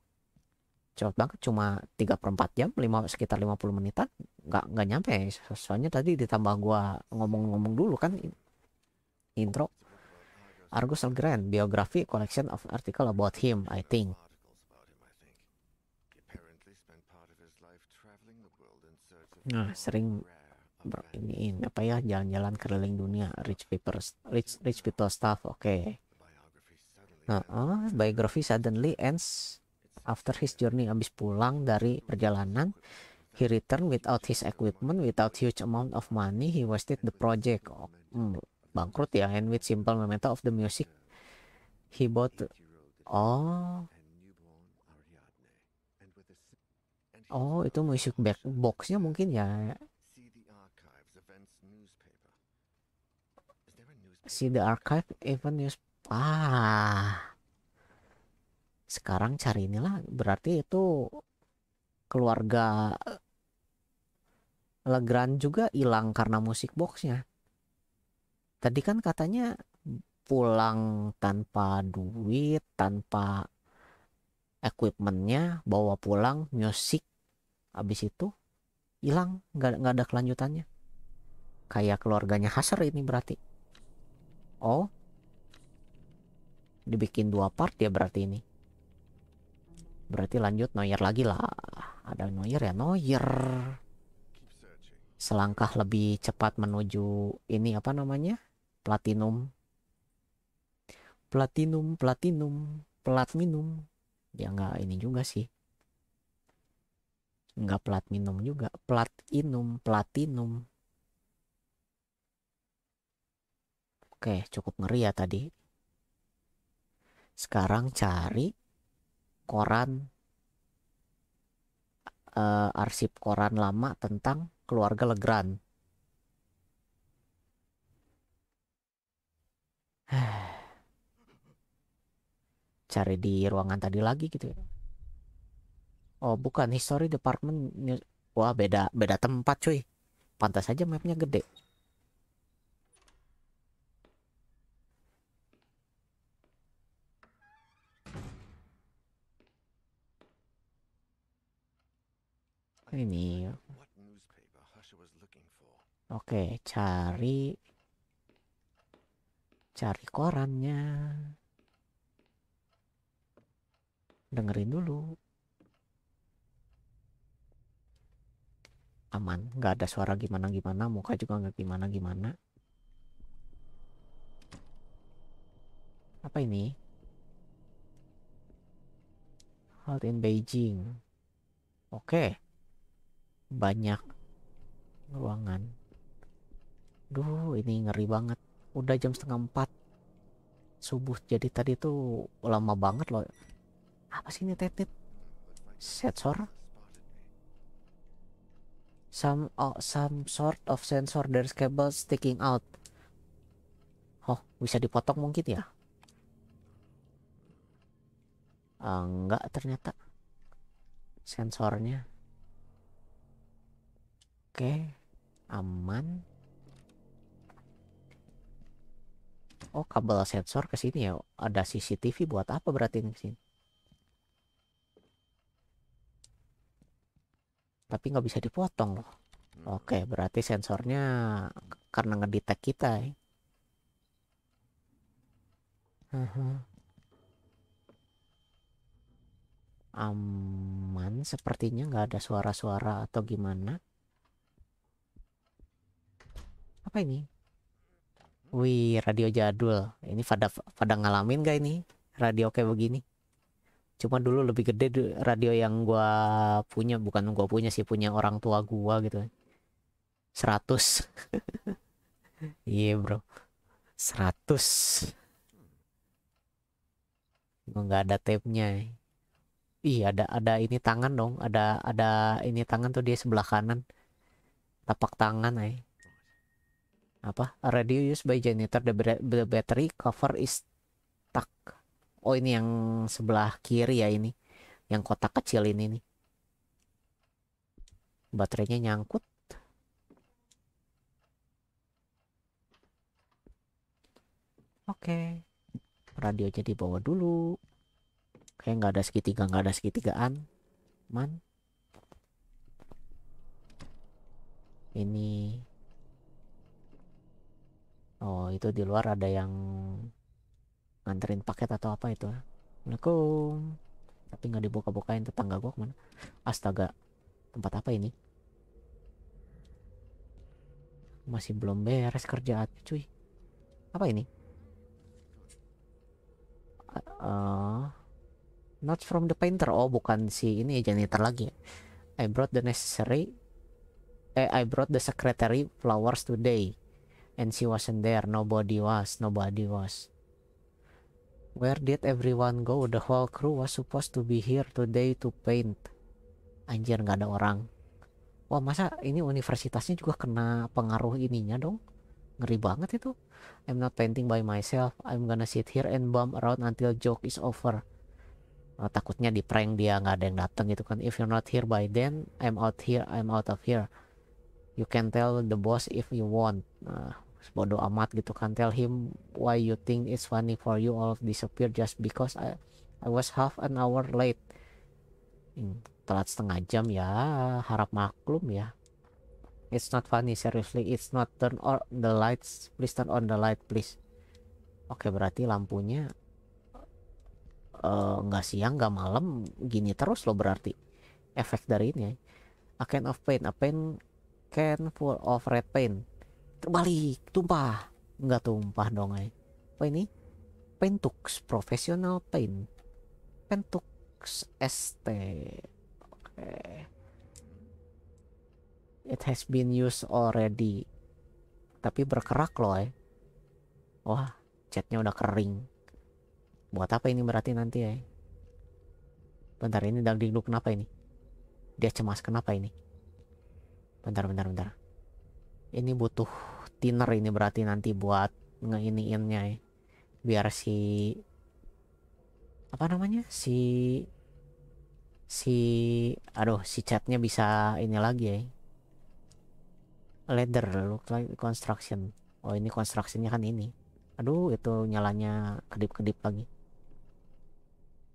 cepat banget cuma 3 per 4 jam 5, sekitar 50 menitan nggak nggak nyampe soalnya tadi ditambah gua ngomong-ngomong dulu kan intro Argus L. biografi collection of article about him, I think. Nah, sering ini apa ya jalan-jalan keliling dunia, rich people, rich rich people stuff, oke. Okay. Nah, uh, biography suddenly ends after his journey abis pulang dari perjalanan. He returned without his equipment, without huge amount of money. He wasted the project. Oh, hmm, bangkrut ya. And with simple memento of the music, he bought. Oh. Oh, itu music back boxnya mungkin ya. See the archive, even news ah sekarang cari inilah berarti itu keluarga eh, Legrand juga hilang karena musik boxnya tadi kan katanya pulang tanpa duit tanpa equipmentnya bawa pulang musik abis itu hilang nggak nggak ada kelanjutannya kayak keluarganya Haser ini berarti oh dibikin dua part ya berarti ini berarti lanjut noyer lagi lah ada noyer ya noyer. selangkah lebih cepat menuju ini apa namanya platinum platinum platinum plat minum ya nggak ini juga sih nggak plat minum juga platinum platinum oke cukup ngeri ya tadi sekarang cari koran uh, arsip koran lama tentang keluarga Legrand. cari di ruangan tadi lagi gitu ya. Oh bukan history department wah beda beda tempat cuy. Pantas aja mapnya gede. ini Oke, cari cari korannya. Dengerin dulu. Aman, nggak ada suara gimana-gimana, muka juga nggak gimana-gimana. Apa ini? Halt in Beijing. Oke. Okay banyak ruangan duh ini ngeri banget udah jam setengah empat subuh jadi tadi tuh lama banget loh apa sih ini tetet? sensor some oh, some sort of sensor there's cable sticking out oh bisa dipotong mungkin ya ah, enggak ternyata sensornya Oke, aman. Oh, kabel sensor ke sini ya. Ada CCTV buat apa berarti ini sini? Tapi nggak bisa dipotong loh. Hmm. Oke, berarti sensornya karena ngedetek kita ya. Aman, sepertinya nggak ada suara-suara atau gimana. Apa ini? Wih, radio jadul. Ini pada pada ngalamin gak ini radio kayak begini? Cuma dulu lebih gede radio yang gua punya, bukan gua punya sih, punya orang tua gua gitu. 100. Iya, yeah, bro. 100. Enggak ada tape-nya. Ih, ada ada ini tangan dong, ada ada ini tangan tuh dia sebelah kanan. Tapak tangan, ay. Eh apa radio used by janitor the, battery cover is stuck oh ini yang sebelah kiri ya ini yang kotak kecil ini nih baterainya nyangkut oke okay. jadi bawa dulu kayak nggak ada segitiga nggak ada segitigaan man ini oh itu di luar ada yang nganterin paket atau apa itu Assalamualaikum tapi nggak dibuka-bukain tetangga gua kemana astaga tempat apa ini masih belum beres kerjaan cuy apa ini uh, not from the painter oh bukan si ini janitor lagi ya. I brought the necessary eh I brought the secretary flowers today and she wasn't there. Nobody was. Nobody was. Where did everyone go? The whole crew was supposed to be here today to paint. Anjir nggak ada orang. Wah masa ini universitasnya juga kena pengaruh ininya dong? Ngeri banget itu. I'm not painting by myself. I'm gonna sit here and bum around until joke is over. Oh, takutnya di prank dia nggak ada yang datang gitu kan. If you're not here by then, I'm out here. I'm out of here. You can tell the boss if you want. uh, bodo amat gitu kan tell him why you think it's funny for you all disappear just because I, I was half an hour late hmm, telat setengah jam ya harap maklum ya it's not funny seriously it's not turn on the lights please turn on the light please oke berarti lampunya eh, nggak uh, siang nggak malam gini terus loh berarti efek dari ini ya. a can of paint a paint can full of red paint terbalik tumpah nggak tumpah dong eh apa ini Pentux profesional paint Pentux ST okay. it has been used already tapi berkerak loh eh wah catnya udah kering buat apa ini berarti nanti ya bentar ini dagdikduk kenapa ini dia cemas kenapa ini bentar bentar bentar ini butuh thinner ini berarti nanti buat ngeiniinnya ya. Biar si apa namanya? Si si aduh si catnya bisa ini lagi ya. Leather look like construction. Oh ini constructionnya kan ini. Aduh itu nyalanya kedip-kedip lagi.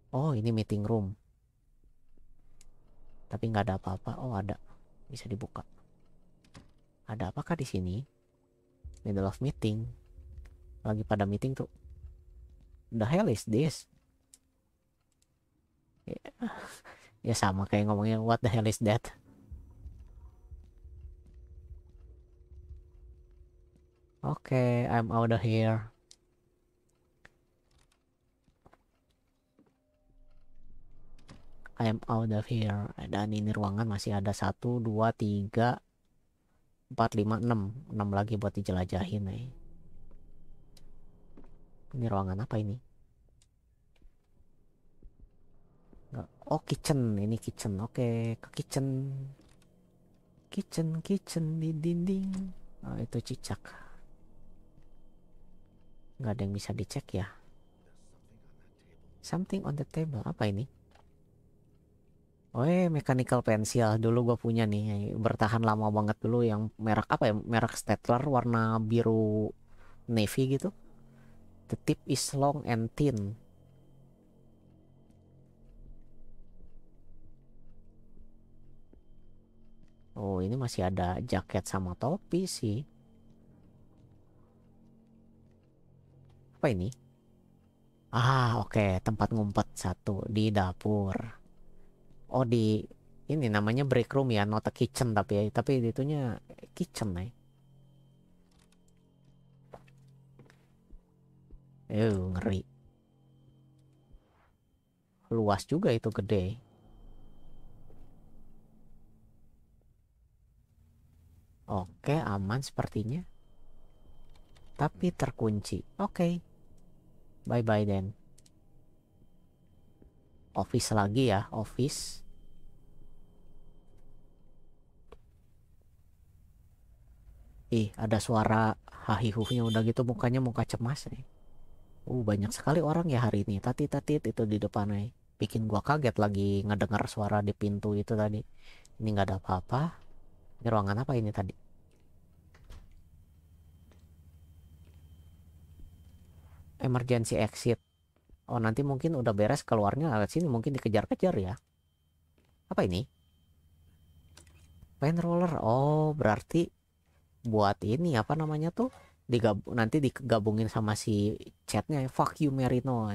Oh ini meeting room. Tapi nggak ada apa-apa. Oh ada. Bisa dibuka. Ada apakah di sini? middle of meeting lagi pada meeting tuh the hell is this ya, ya sama kayak ngomongnya what the hell is that oke okay, I'm out of here I'm out of here dan ini ruangan masih ada satu dua tiga 4, 5, 6 6 lagi buat dijelajahin nih eh. ini ruangan apa ini oh kitchen ini kitchen oke okay. ke kitchen kitchen kitchen di dinding oh, itu cicak Gak ada yang bisa dicek ya something on the table apa ini Oh eh, mechanical pencil dulu gue punya nih bertahan lama banget dulu yang merek apa ya merek Staedtler warna biru navy gitu. The tip is long and thin. Oh ini masih ada jaket sama topi sih. Apa ini? Ah oke okay. tempat ngumpet satu di dapur oh di ini namanya break room ya not a kitchen tapi ya tapi itunya kitchen nih eh. ya. Eh ngeri luas juga itu gede Oke, aman sepertinya. Tapi terkunci. Oke. Bye-bye then. Office lagi ya, office. ih ada suara hahihuhnya udah gitu mukanya muka cemas nih uh banyak sekali orang ya hari ini tati tatit itu di depannya eh. bikin gua kaget lagi ngedengar suara di pintu itu tadi ini nggak ada apa-apa ini ruangan apa ini tadi emergency exit oh nanti mungkin udah beres keluarnya lewat sini mungkin dikejar-kejar ya apa ini paint roller oh berarti buat ini apa namanya tuh digab nanti digabungin sama si chatnya fuck you Merino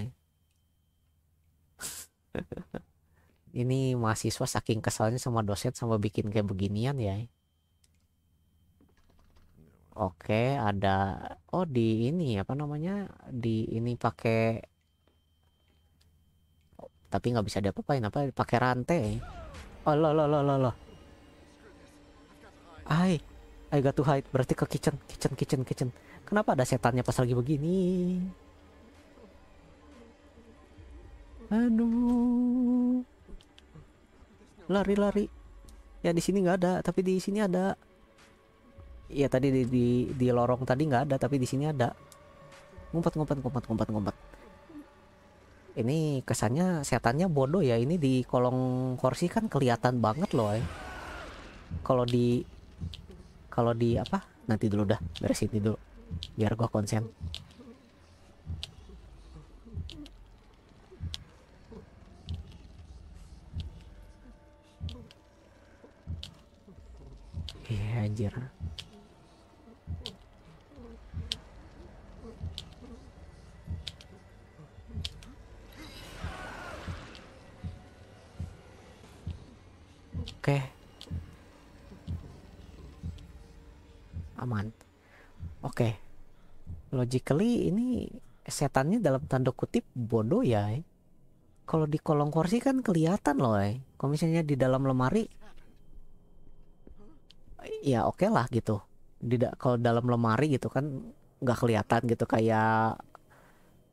ini mahasiswa saking kesalnya sama dosen sama bikin kayak beginian ya Oke, ada oh di ini apa namanya? Di ini pakai tapi nggak bisa diapa-apain apa pakai rantai. Oh lo lo lo lo lo. ai I got to hide. Berarti ke kitchen, kitchen, kitchen, kitchen. Kenapa ada setannya pas lagi begini? Aduh. Lari-lari. Ya di sini nggak ada, tapi di sini ada. Iya tadi di, di di lorong tadi nggak ada, tapi di sini ada. Ngumpet ngumpet ngumpet ngumpet ngumpet. Ini kesannya setannya bodoh ya. Ini di kolong kursi kan kelihatan banget loh. eh? Kalau di kalau di apa nanti dulu dah beresin ini dulu biar gua konsen Iya anjir Oke okay. aman oke okay. logically ini setannya dalam tanda kutip bodoh ya eh. kalau di kolong kursi kan kelihatan loh eh. kalau misalnya di dalam lemari ya oke okay lah gitu kalau dalam lemari gitu kan nggak kelihatan gitu kayak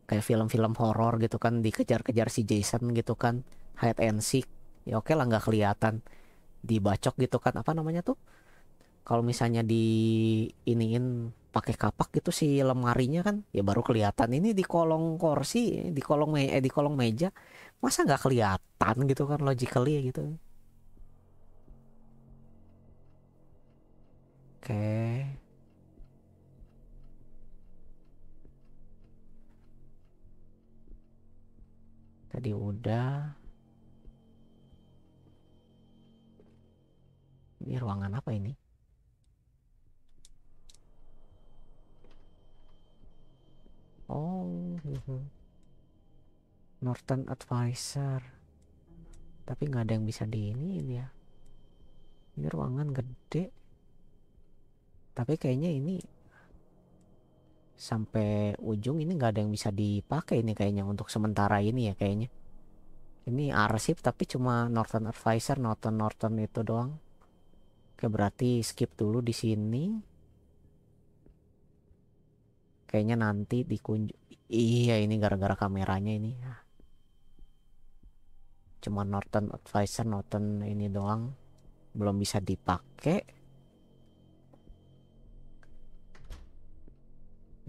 kayak film-film horor gitu kan dikejar-kejar si Jason gitu kan hide and seek ya oke okay lah nggak kelihatan dibacok gitu kan apa namanya tuh kalau misalnya di iniin pakai kapak gitu si lemarinya kan ya baru kelihatan ini di kolong kursi di kolong me eh, di kolong meja masa nggak kelihatan gitu kan logically gitu oke tadi udah ini ruangan apa ini oh Norton Advisor tapi nggak ada yang bisa di ini ya ini ruangan gede tapi kayaknya ini sampai ujung ini nggak ada yang bisa dipakai ini kayaknya untuk sementara ini ya kayaknya ini arsip tapi cuma Norton Advisor Norton, Norton itu doang oke berarti skip dulu di sini kayaknya nanti dikunjungi. iya ini gara-gara kameranya ini cuma Norton Advisor Norton ini doang belum bisa dipakai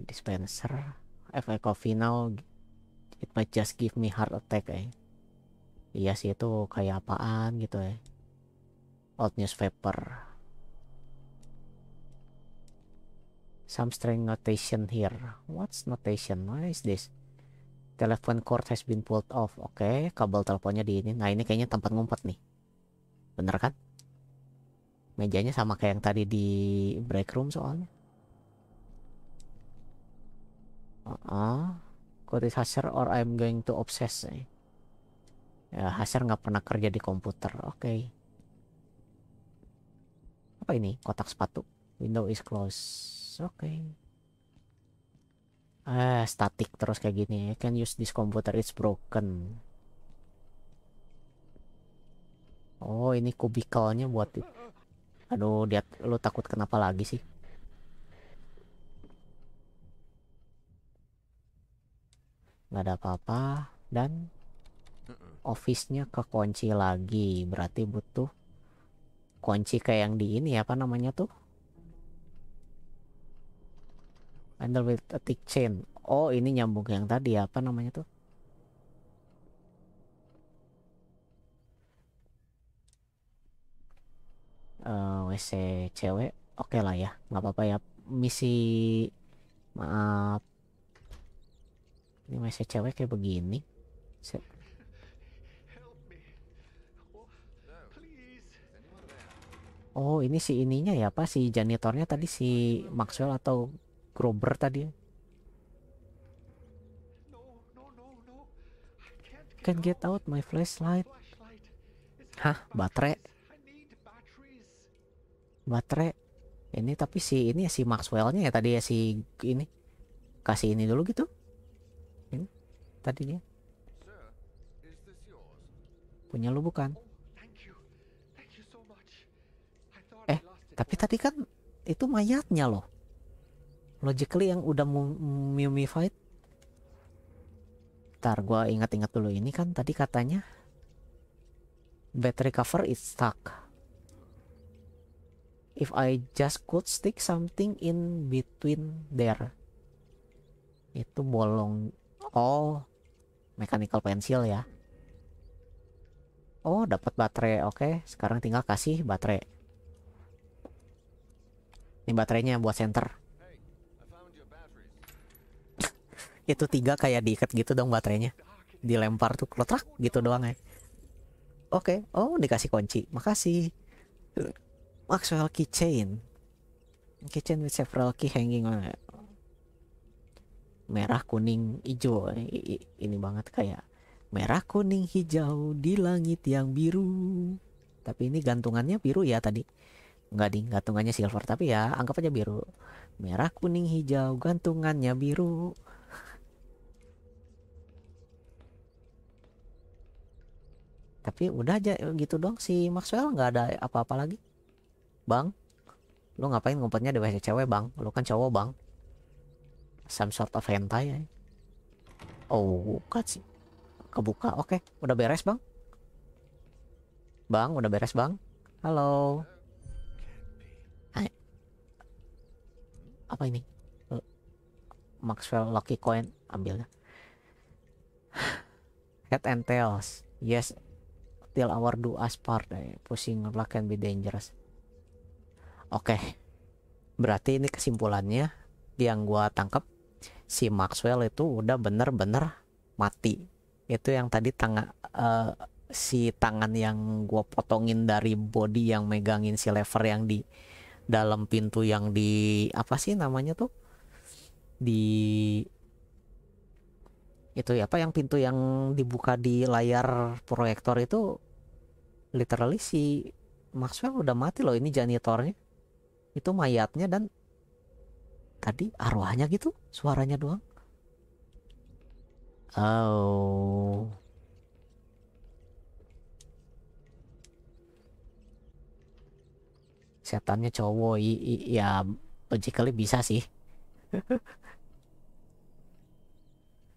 dispenser I coffee now it might just give me heart attack eh iya sih itu kayak apaan gitu ya eh. old newspaper some string notation here. What's notation? What is this? Telephone cord has been pulled off. Oke, okay, kabel teleponnya di ini. Nah, ini kayaknya tempat ngumpet nih. Bener kan? Mejanya sama kayak yang tadi di break room soalnya. Uh -uh. Code is Hasher or I'm going to obsess. Eh. Ya, Hasher nggak pernah kerja di komputer. Oke. Okay. Apa ini? Kotak sepatu. Window is closed oke okay. eh statik terus kayak gini I can use this computer it's broken oh ini kubikalnya buat aduh dia lu takut kenapa lagi sih nggak ada apa-apa dan office-nya kekunci lagi berarti butuh kunci kayak yang di ini apa namanya tuh Handle with a thick chain. Oh, ini nyambung yang tadi apa namanya tuh? Uh, eh, WC cewek. Oke okay lah ya, nggak apa-apa ya. Misi maaf. Ini WC cewek kayak begini. Oh, ini si ininya ya, apa si janitornya tadi si Maxwell atau Grober tadi ya? Can get out my flashlight Hah baterai Baterai Ini tapi si ini si Maxwellnya ya tadi ya si ini Kasih ini dulu gitu Ini tadi dia Punya lu bukan Eh tapi tadi kan itu mayatnya loh logically yang udah mummified Ntar gue ingat-ingat dulu ini kan tadi katanya battery cover is stuck if I just could stick something in between there itu bolong oh mechanical pencil ya oh dapat baterai oke okay. sekarang tinggal kasih baterai ini baterainya buat center itu tiga kayak diikat gitu dong baterainya dilempar tuh kelotrak gitu doang ya oke okay. oh dikasih kunci makasih Maxwell keychain keychain with several key hanging on merah kuning hijau ini banget kayak merah kuning hijau di langit yang biru tapi ini gantungannya biru ya tadi nggak di gantungannya silver tapi ya anggap aja biru merah kuning hijau gantungannya biru tapi udah aja eh, gitu dong si Maxwell nggak ada apa-apa lagi bang lu ngapain ngumpetnya di WC cewek bang lu kan cowok bang some sort of hentai ya oh buka sih kebuka oke okay. udah beres bang bang udah beres bang halo Hai. Eh. apa ini Maxwell Lucky Coin ambilnya head and tails yes till our do us part eh, pushing luck can be dangerous oke okay. berarti ini kesimpulannya yang gua tangkap si Maxwell itu udah bener-bener mati itu yang tadi tangga uh, eh, si tangan yang gua potongin dari body yang megangin si lever yang di dalam pintu yang di apa sih namanya tuh di itu ya apa yang pintu yang dibuka di layar proyektor itu literally si Maxwell udah mati loh ini janitornya itu mayatnya dan tadi arwahnya gitu suaranya doang oh setannya cowok iya ya logically bisa sih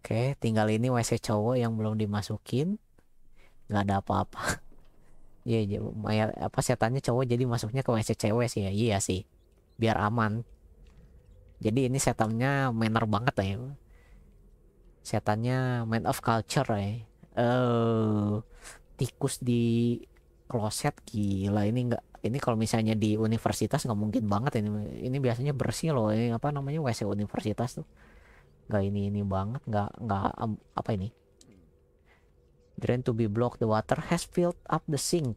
Oke, tinggal ini WC cowok yang belum dimasukin. nggak ada apa-apa. Iya, -apa. Iya, yeah, apa setannya cowok jadi masuknya ke WC cewek sih ya. Iya sih. Biar aman. Jadi ini setannya manner banget ya. Setannya man of culture ya. Eh, uh, tikus di kloset gila ini enggak ini kalau misalnya di universitas nggak mungkin banget ini ini biasanya bersih loh ini apa namanya WC universitas tuh nggak ini ini banget nggak nggak um, apa ini drain to be blocked the water has filled up the sink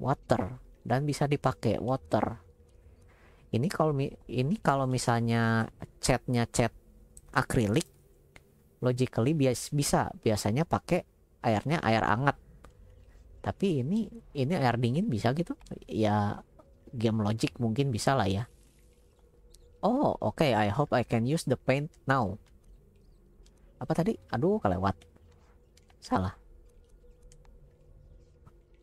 water dan bisa dipakai water ini kalau ini kalau misalnya catnya cat akrilik logically bias, bisa biasanya pakai airnya air hangat tapi ini ini air dingin bisa gitu ya game logic mungkin bisa lah ya Oh, oke. Okay. I hope I can use the paint now. Apa tadi? Aduh, kelewat. Salah.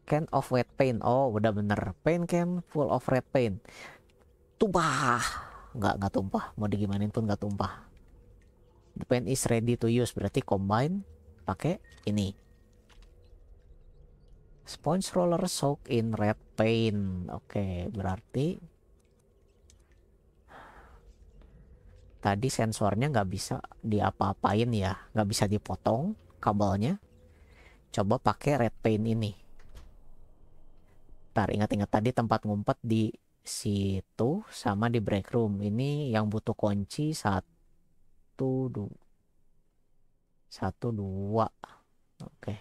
Can of red paint. Oh, udah bener. Paint can full of red paint. Tumpah. Nggak, nggak tumpah. Mau digimanin pun nggak tumpah. The paint is ready to use. Berarti combine pakai ini. Sponge roller soak in red paint. Oke, okay, berarti tadi sensornya nggak bisa diapa-apain ya nggak bisa dipotong kabelnya coba pakai red paint ini Ntar ingat-ingat tadi tempat ngumpet di situ sama di break room ini yang butuh kunci satu dua satu dua oke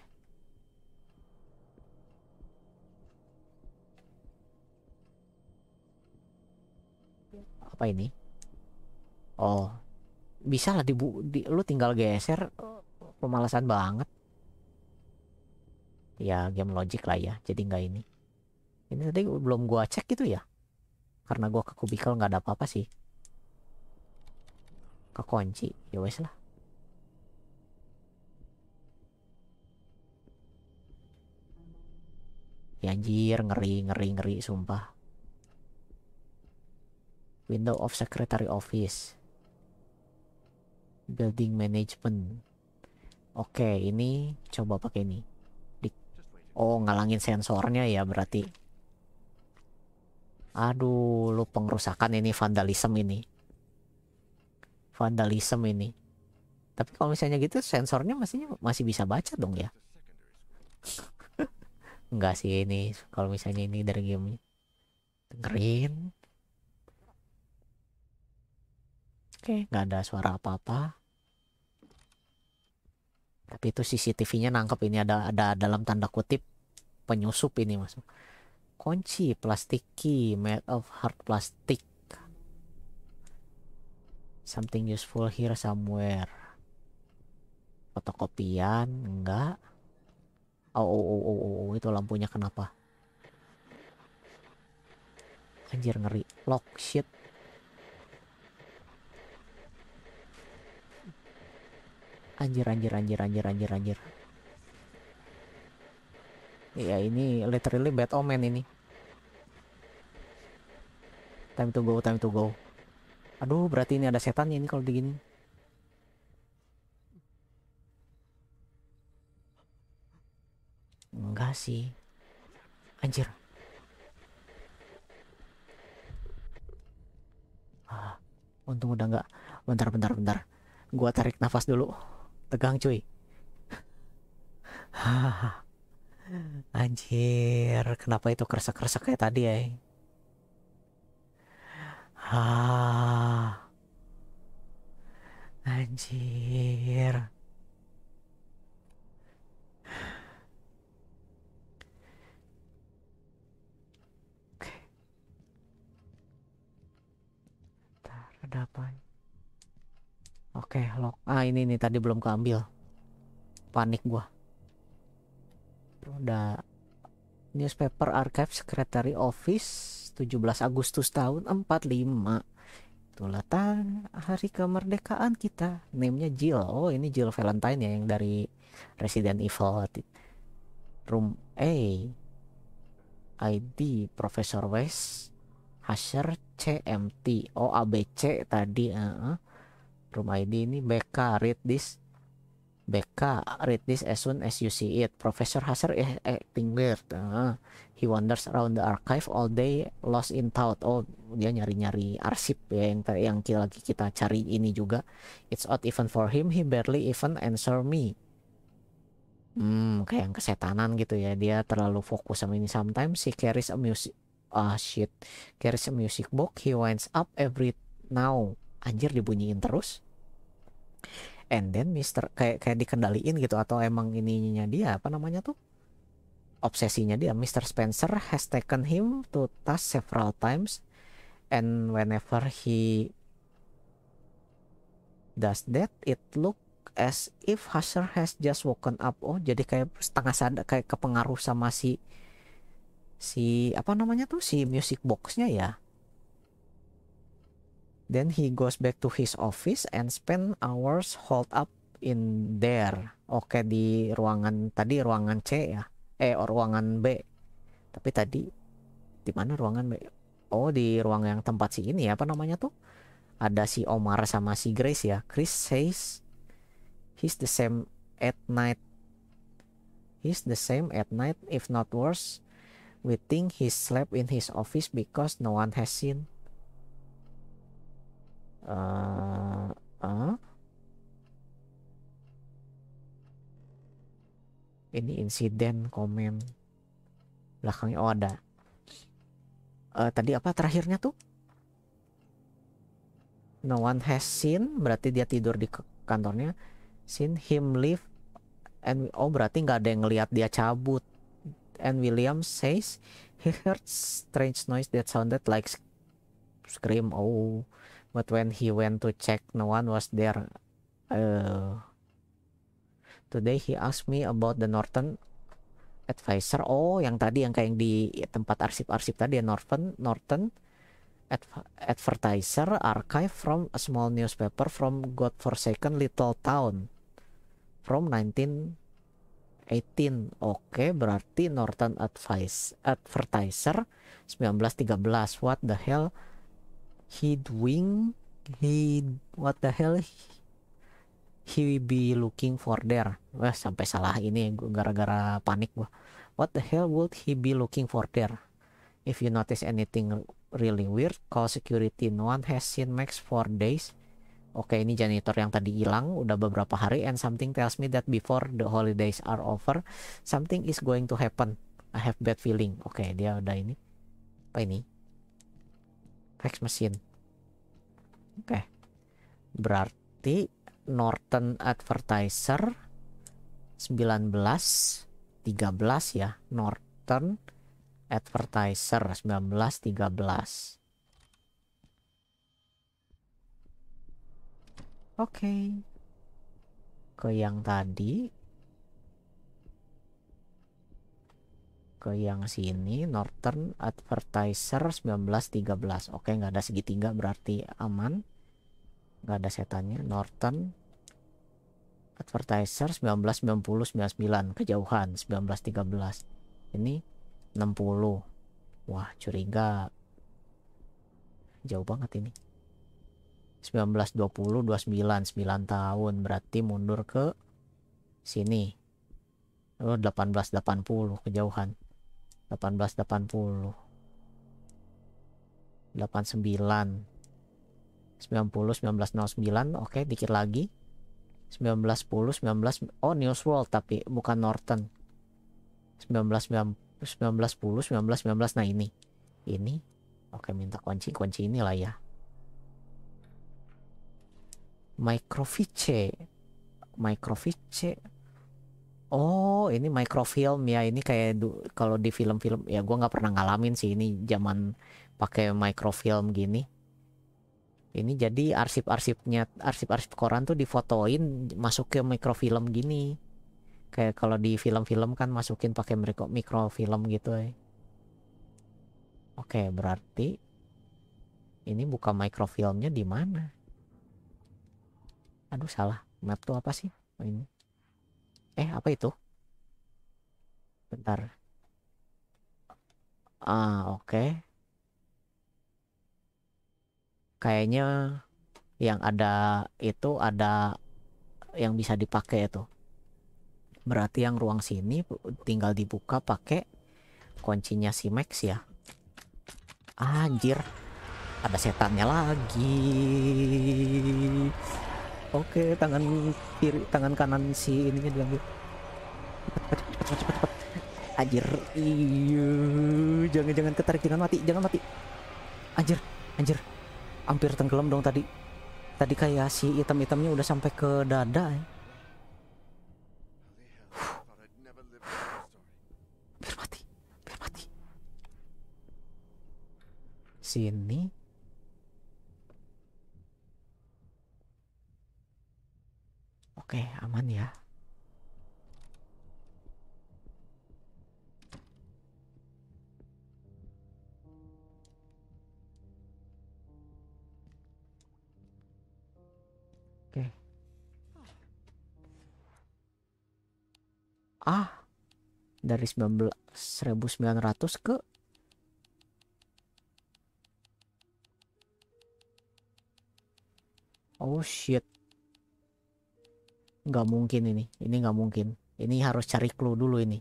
apa ini oh bisa lah dibu di, lu tinggal geser pemalasan banget ya game logic lah ya jadi nggak ini ini tadi belum gua cek gitu ya karena gua ke kubikel nggak ada apa-apa sih ke kunci ya wes lah ya anjir ngeri ngeri ngeri sumpah window of secretary office building management oke okay, ini coba pakai ini oh ngalangin sensornya ya berarti aduh lu pengrusakan ini vandalisme ini vandalisme ini tapi kalau misalnya gitu sensornya masih masih bisa baca dong ya enggak sih ini kalau misalnya ini dari gamenya dengerin oke okay, nggak ada suara apa-apa tapi itu CCTV-nya nangkep ini ada ada dalam tanda kutip penyusup ini masuk kunci plastik key made of hard plastic something useful here somewhere fotokopian enggak oh oh oh oh, oh, oh itu lampunya kenapa anjir ngeri lock shit Anjir, anjir, anjir, anjir, anjir, anjir. Iya ini literally bad omen ini. Time to go, time to go. Aduh, berarti ini ada setan ya ini kalau digini Enggak sih. Anjir. Ah, untung udah enggak. Bentar, bentar, bentar. Gua tarik nafas dulu tegang cuy anjir kenapa itu kresek kresek kayak tadi ya ah anjir Oke. Ntar ada apa? Oke, lock. Ah, ini nih tadi belum keambil. Panik gua. Udah newspaper archive secretary office 17 Agustus tahun 45. Itulah tang hari kemerdekaan kita. Name-nya Jill. Oh, ini Jill Valentine ya yang dari Resident Evil. Room A. ID Professor West. Hasher CMT. Oh, ABC tadi, uh -huh room ID ini BK read this BK read this as soon as you see it Professor Haser is acting weird uh, he wanders around the archive all day lost in thought oh dia nyari-nyari arsip ya yang yang kita, lagi kita cari ini juga it's odd even for him he barely even answer me hmm kayak yang kesetanan gitu ya dia terlalu fokus sama ini sometimes he carries a music ah oh, shit carries a music book he winds up every now anjir dibunyiin terus and then Mister kayak kayak dikendaliin gitu atau emang ininya dia apa namanya tuh obsesinya dia Mister Spencer has taken him to task several times and whenever he does that it look as if Husher has just woken up oh jadi kayak setengah sadar kayak kepengaruh sama si si apa namanya tuh si music boxnya ya Then he goes back to his office and spend hours hold up in there. Oke di ruangan tadi ruangan C ya. Eh oh, ruangan B. Tapi tadi di mana ruangan B? Oh di ruang yang tempat si ini ya apa namanya tuh? Ada si Omar sama si Grace ya. Chris says he's the same at night. He's the same at night if not worse. We think he slept in his office because no one has seen uh, uh. ini insiden komen belakangnya oh ada uh, tadi apa terakhirnya tuh no one has seen berarti dia tidur di kantornya seen him leave and oh berarti nggak ada yang ngelihat dia cabut and William says he heard strange noise that sounded like scream oh But when he went to check, no one was there. Uh, today he asked me about the Norton Advisor. Oh, yang tadi yang kayak yang di tempat arsip-arsip tadi ya, Norton, Norton Northern Advertiser Archive from a small newspaper from godforsaken little town from 1918. Oke, okay, berarti Norton Advice Advertiser 1913. What the hell? he'd wing he what the hell he will be looking for there wah sampai salah ini gara-gara panik gua what the hell would he be looking for there if you notice anything really weird call security no one has seen max for days Oke okay, ini janitor yang tadi hilang udah beberapa hari and something tells me that before the holidays are over something is going to happen I have bad feeling Oke okay, dia udah ini apa ini Fax machine. Oke. Okay. Berarti Norton Advertiser 19 13 ya. Norton Advertiser 19 13. Oke. Okay. Ke yang tadi ke yang sini Northern Advertiser 1913 oke nggak ada segitiga berarti aman nggak ada setannya Northern Advertiser 1990-99 kejauhan 1913 ini 60 wah curiga jauh banget ini 1920 29 9 tahun berarti mundur ke sini 1880 kejauhan 1880 89 90 1909 oke okay, dikit lagi 1910 19 oh News World tapi bukan Norton 19 1910 1919 nah ini ini oke okay, minta kunci kunci inilah ya Microfiche Microfiche Oh, ini microfilm ya. Ini kayak kalau di film-film ya gua nggak pernah ngalamin sih ini zaman pakai microfilm gini. Ini jadi arsip-arsipnya arsip-arsip koran tuh difotoin masuk ke microfilm gini. Kayak kalau di film-film kan masukin pakai mikro microfilm gitu ya. Oke, berarti ini buka microfilmnya di mana? Aduh salah. Map tuh apa sih? Oh, ini eh apa itu bentar ah oke okay. kayaknya yang ada itu ada yang bisa dipakai itu berarti yang ruang sini tinggal dibuka pakai kuncinya si Max ya ah, anjir ada setannya lagi Oke, tangan kiri, tangan kanan si ininya diambil. Cepat, cepat, cepat, cepat, cepat. Ajar, Iya, jangan jangan ketarik, jangan mati, jangan mati. Ajar, Ajar, Hampir tenggelam dong tadi. Tadi kayak si item-itemnya udah sampai ke dada. Ya. mati, mati. Sini. Oke, okay, aman ya. Oke. Okay. Ah, dari 19 1900 ke Oh shit nggak mungkin ini ini nggak mungkin ini harus cari clue dulu ini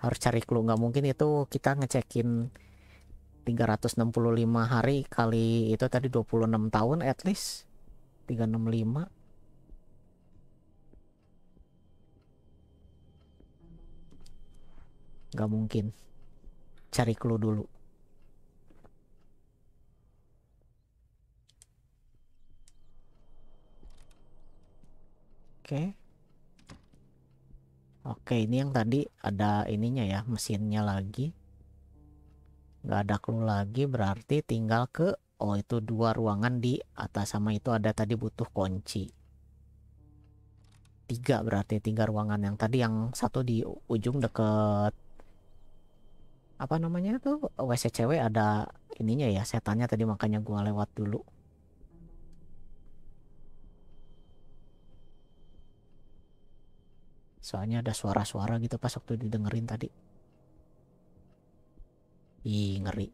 harus cari clue nggak mungkin itu kita ngecekin 365 hari kali itu tadi 26 tahun at least 365 nggak mungkin cari clue dulu okay. oke okay, ini yang tadi ada ininya ya mesinnya lagi nggak ada clue lagi berarti tinggal ke oh itu dua ruangan di atas sama itu ada tadi butuh kunci tiga berarti tiga ruangan yang tadi yang satu di ujung deket apa namanya tuh WC cewek ada ininya ya setannya tadi makanya gua lewat dulu soalnya ada suara-suara gitu pas waktu didengerin tadi ih ngeri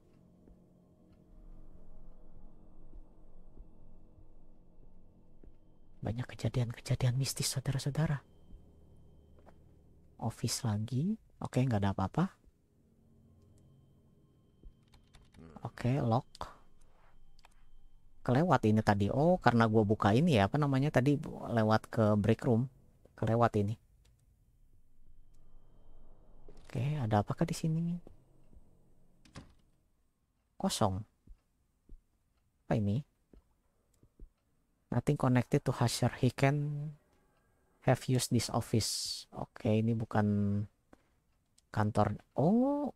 banyak kejadian-kejadian mistis saudara-saudara office lagi oke nggak ada apa-apa oke lock kelewat ini tadi oh karena gue buka ini ya apa namanya tadi lewat ke break room kelewat ini Oke, ada apakah di sini? Kosong. Apa ini? Nothing connected to Hasher. He can have used this office. Oke, ini bukan kantor. Oh,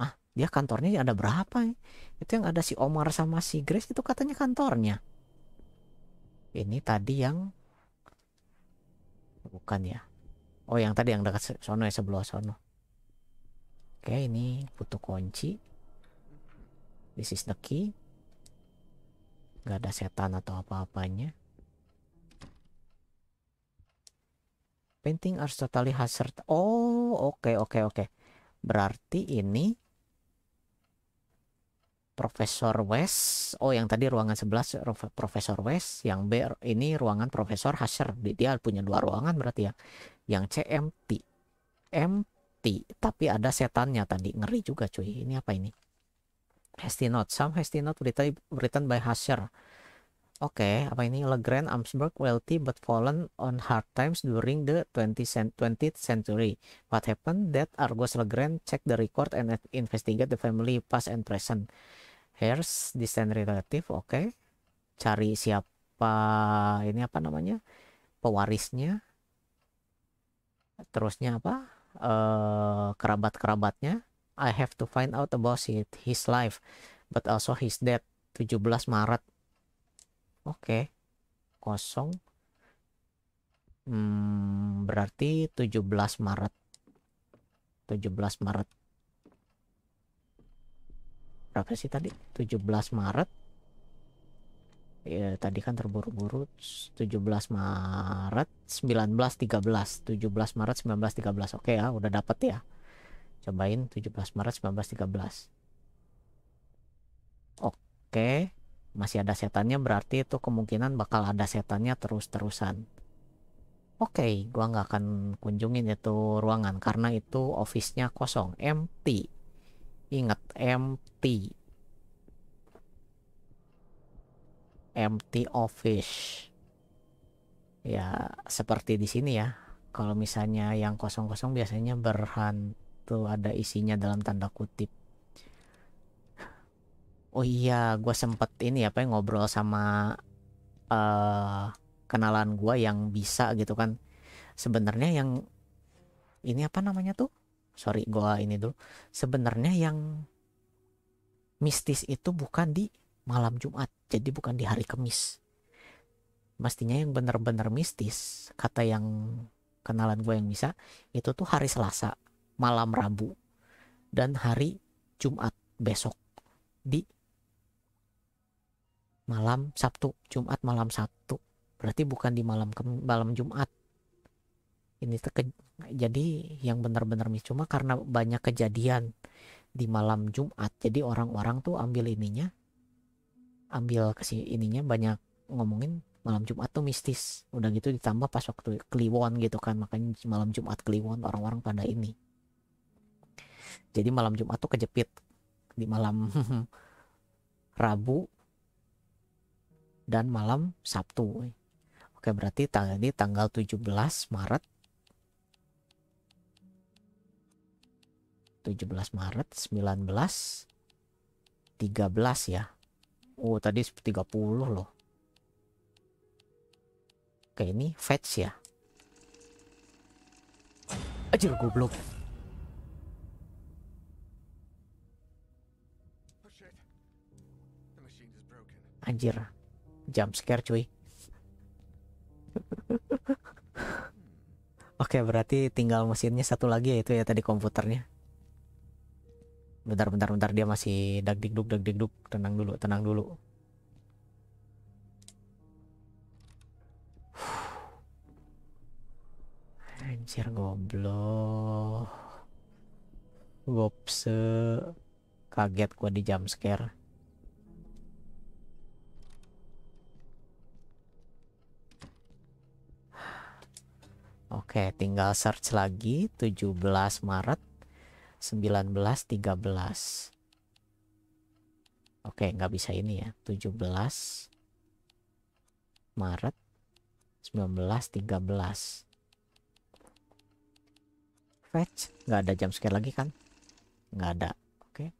ah, dia kantornya ada berapa ya? Itu yang ada si Omar sama si Grace itu katanya kantornya. Ini tadi yang bukan ya. Oh, yang tadi yang dekat sono ya sebelah sono. Oke, okay, ini butuh kunci. This is the key. Gak ada setan atau apa-apanya. Painting are totally hazard. Oh, oke, okay, oke, okay, oke. Okay. Berarti ini Profesor West. Oh, yang tadi ruangan 11 Profesor West, yang B ini ruangan Profesor Hasher. Dia punya dua ruangan berarti ya. Yang CMT MT. M mati tapi ada setannya tadi ngeri juga cuy ini apa ini hasty note some hasty note written, written by Hasher oke okay, apa ini Legrand Amsburg wealthy but fallen on hard times during the 20th, century what happened that Argos Legrand check the record and investigate the family past and present here's distant relative oke okay. cari siapa ini apa namanya pewarisnya terusnya apa uh, kerabat-kerabatnya I have to find out about it, his life but also his death 17 Maret oke okay. kosong hmm, berarti 17 Maret 17 Maret berapa sih tadi 17 Maret ya tadi kan terburu-buru 17 Maret 1913 17 Maret 1913 oke ya udah dapet ya cobain 17 Maret 1913 oke masih ada setannya berarti itu kemungkinan bakal ada setannya terus-terusan oke gua nggak akan kunjungin itu ruangan karena itu office-nya kosong empty ingat empty empty office ya seperti di sini ya kalau misalnya yang kosong-kosong biasanya berhantu ada isinya dalam tanda kutip oh iya gue sempet ini apa ya ngobrol sama uh, kenalan gue yang bisa gitu kan sebenarnya yang ini apa namanya tuh sorry gue ini dulu sebenarnya yang mistis itu bukan di malam Jumat, jadi bukan di hari Kamis. Mestinya yang benar-benar mistis, kata yang kenalan gue yang bisa, itu tuh hari Selasa, malam Rabu, dan hari Jumat besok di malam Sabtu, Jumat malam Sabtu. Berarti bukan di malam malam Jumat. Ini teke, jadi yang benar-benar mis cuma karena banyak kejadian di malam Jumat. Jadi orang-orang tuh ambil ininya ambil kasih ininya banyak ngomongin malam Jumat tuh mistis. Udah gitu ditambah pas waktu Kliwon gitu kan. Makanya malam Jumat Kliwon orang-orang pada ini. Jadi malam Jumat tuh kejepit di malam Rabu dan malam Sabtu. Oke, berarti tanggal ini tanggal 17 Maret 17 Maret 19 13 ya Oh, tadi 30 loh. Oke, ini fetch ya. Ajar goblok. Anjir. Jump scare cuy. Oke, berarti tinggal mesinnya satu lagi ya, itu ya tadi komputernya bentar bentar bentar dia masih dag dik duk dag dik duk tenang dulu tenang dulu anjir goblok gopse, kaget gua di jump scare Oke, tinggal search lagi 17 Maret 1913. Oke, nggak bisa ini ya. 17 Maret 1913. Fetch, nggak ada jam scare lagi kan? Nggak ada. Oke.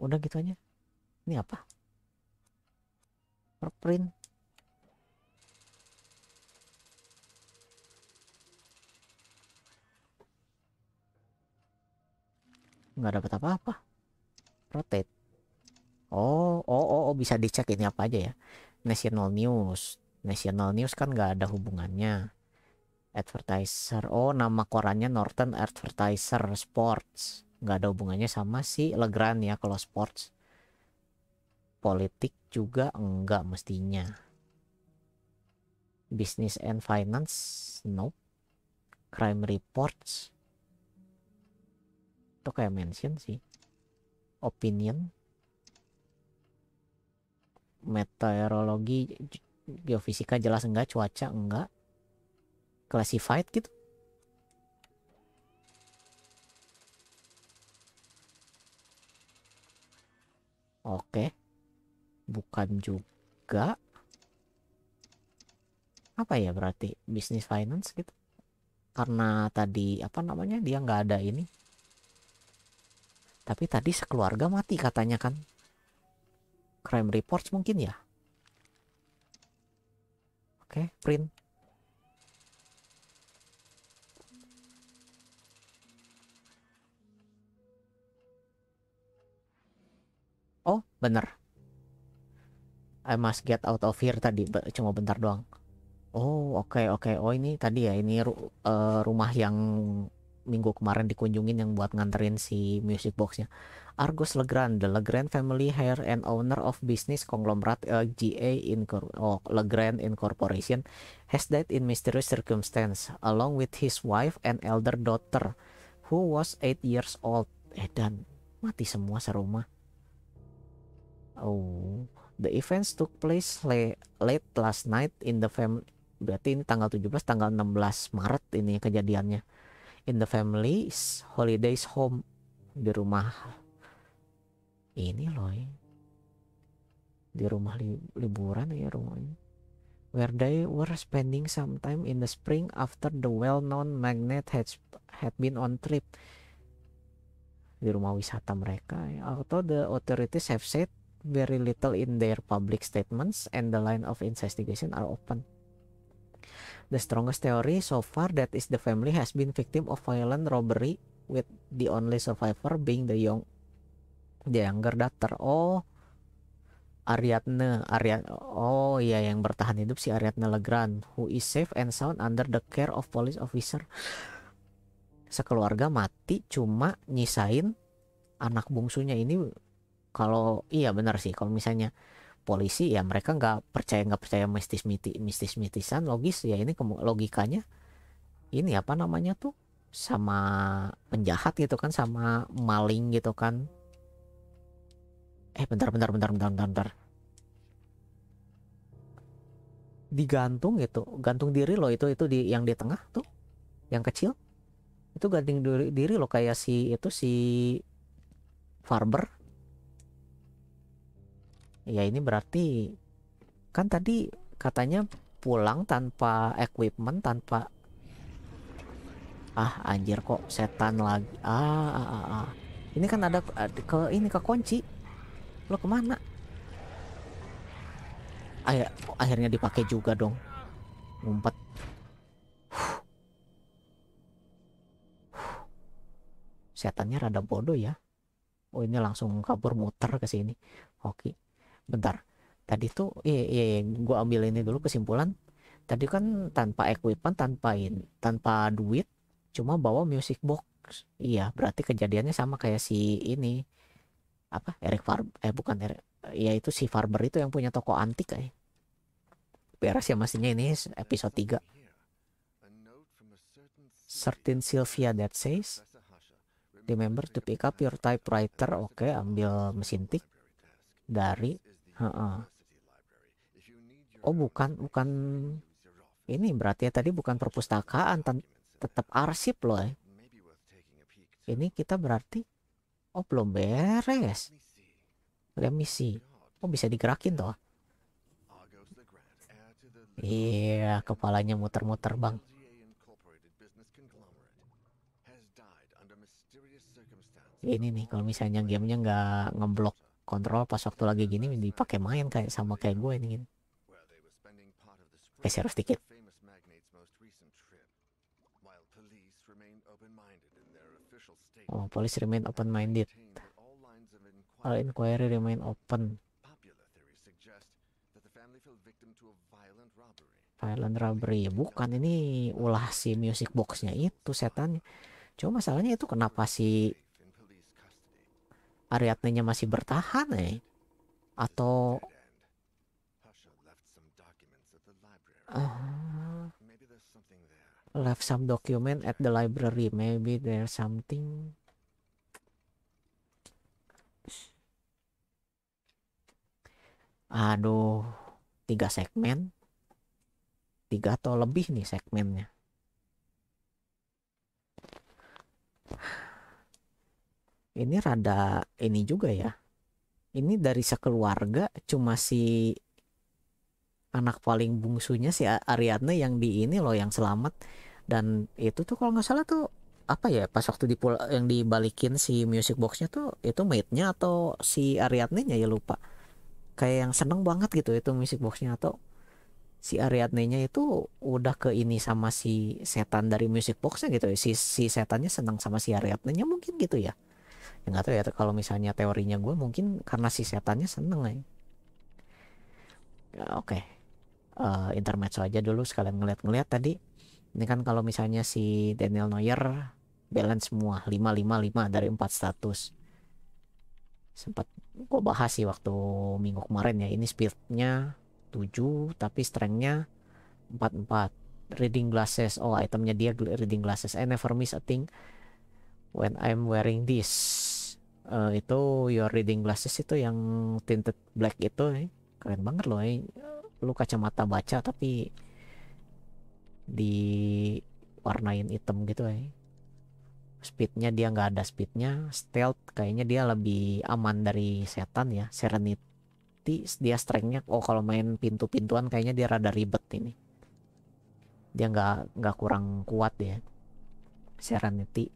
Udah gitu aja. Ini apa? Print nggak dapat apa-apa rotate oh oh oh oh bisa dicek ini apa aja ya national news national news kan nggak ada hubungannya advertiser oh nama korannya Norton advertiser sports nggak ada hubungannya sama si Legrand ya kalau sports politik juga enggak mestinya business and finance nope crime reports itu kayak mention sih opinion meteorologi geofisika jelas enggak cuaca enggak classified gitu Oke. Bukan juga. Apa ya berarti bisnis finance gitu? Karena tadi apa namanya dia nggak ada ini tapi tadi sekeluarga mati katanya kan. Crime reports mungkin ya. Oke, okay, print. Oh, bener. I must get out of here tadi, cuma bentar doang. Oh, oke okay, oke. Okay. Oh, ini tadi ya, ini uh, rumah yang minggu kemarin dikunjungin yang buat nganterin si music boxnya Argus Legrand the Legrand family hair and owner of business conglomerate LGA Incor oh, Legrand Incorporation has died in mysterious circumstance along with his wife and elder daughter who was 8 years old Eh dan mati semua serumah oh the events took place late, late last night in the family berarti ini tanggal 17 tanggal 16 Maret ini kejadiannya in the family holidays home di rumah ini loh ya. di rumah li liburan ya ini. where they were spending some time in the spring after the well-known magnet had, had been on trip di rumah wisata mereka ya. Although the authorities have said very little in their public statements and the line of investigation are open The strongest theory so far that is the family has been victim of violent robbery with the only survivor being the young the younger daughter. Oh, Ariadne, Ariadne. Oh iya yang bertahan hidup si Ariadne Legrand who is safe and sound under the care of police officer. Sekeluarga mati cuma nyisain anak bungsunya ini kalau iya benar sih kalau misalnya polisi ya mereka nggak percaya nggak percaya mistis miti mistis mitisan logis ya ini logikanya ini apa namanya tuh sama penjahat gitu kan sama maling gitu kan eh bentar bentar bentar bentar bentar, bentar. digantung gitu gantung diri lo itu itu di yang di tengah tuh yang kecil itu gantung diri, diri lo kayak si itu si farmer ya ini berarti kan tadi katanya pulang tanpa equipment tanpa ah anjir kok setan lagi ah, ah, ah, ah. ah. ini kan ada eh, ke ini ke kunci lo kemana Ay akhirnya dipakai juga dong ngumpet setannya rada bodoh ya oh ini langsung kabur muter ke sini oke okay bentar tadi tuh iya iya, iya gue ambil ini dulu kesimpulan tadi kan tanpa equipment tanpa in, tanpa duit cuma bawa music box iya berarti kejadiannya sama kayak si ini apa Eric Farb eh bukan Eric ya itu si Farber itu yang punya toko antik kayak eh. beres ya mestinya ini episode 3 certain Sylvia that says remember to pick up your typewriter oke okay, ambil mesin tik dari Heeh. Oh bukan bukan ini berarti ya tadi bukan perpustakaan tetap arsip loh ya. Ini kita berarti oh belum beres. Let me see. Oh bisa digerakin toh. Iya, kepalanya muter-muter, Bang. Ini nih kalau misalnya gamenya nggak ngeblok kontrol pas waktu lagi gini dipakai main kayak sama kayak gue ini gitu. Oke, share sedikit. Oh, polisi remain open-minded. All inquiry remain open. Violent robbery. Ya, bukan ini ulah si music boxnya itu setan. Cuma masalahnya itu kenapa sih ariadne masih bertahan eh? Atau uh, left some document at the library maybe there's something aduh tiga segmen tiga atau lebih nih segmennya ini rada ini juga ya ini dari sekeluarga cuma si anak paling bungsunya si Ariadne yang di ini loh yang selamat dan itu tuh kalau nggak salah tuh apa ya pas waktu di yang dibalikin si music boxnya tuh itu mate-nya atau si Ariadne nya ya lupa kayak yang seneng banget gitu itu music boxnya atau si Ariadne-nya itu udah ke ini sama si setan dari music boxnya gitu ya. si si setannya seneng sama si Ariadne-nya mungkin gitu ya nggak tahu ya kalau misalnya teorinya gue mungkin karena si setannya seneng eh. ya oke okay. uh, eh, intermezzo aja dulu sekalian ngeliat-ngeliat tadi ini kan kalau misalnya si Daniel Neuer balance semua 555 dari 4 status sempat gue bahas sih waktu minggu kemarin ya ini speednya 7 tapi strengthnya 44 reading glasses oh itemnya dia reading glasses I never miss a thing when I'm wearing this uh, itu your reading glasses itu yang tinted black itu eh. keren banget loh eh. lu kacamata baca tapi di warnain hitam gitu eh. speednya dia nggak ada speednya stealth kayaknya dia lebih aman dari setan ya serenity dia strengthnya oh kalau main pintu-pintuan kayaknya dia rada ribet ini dia nggak nggak kurang kuat ya serenity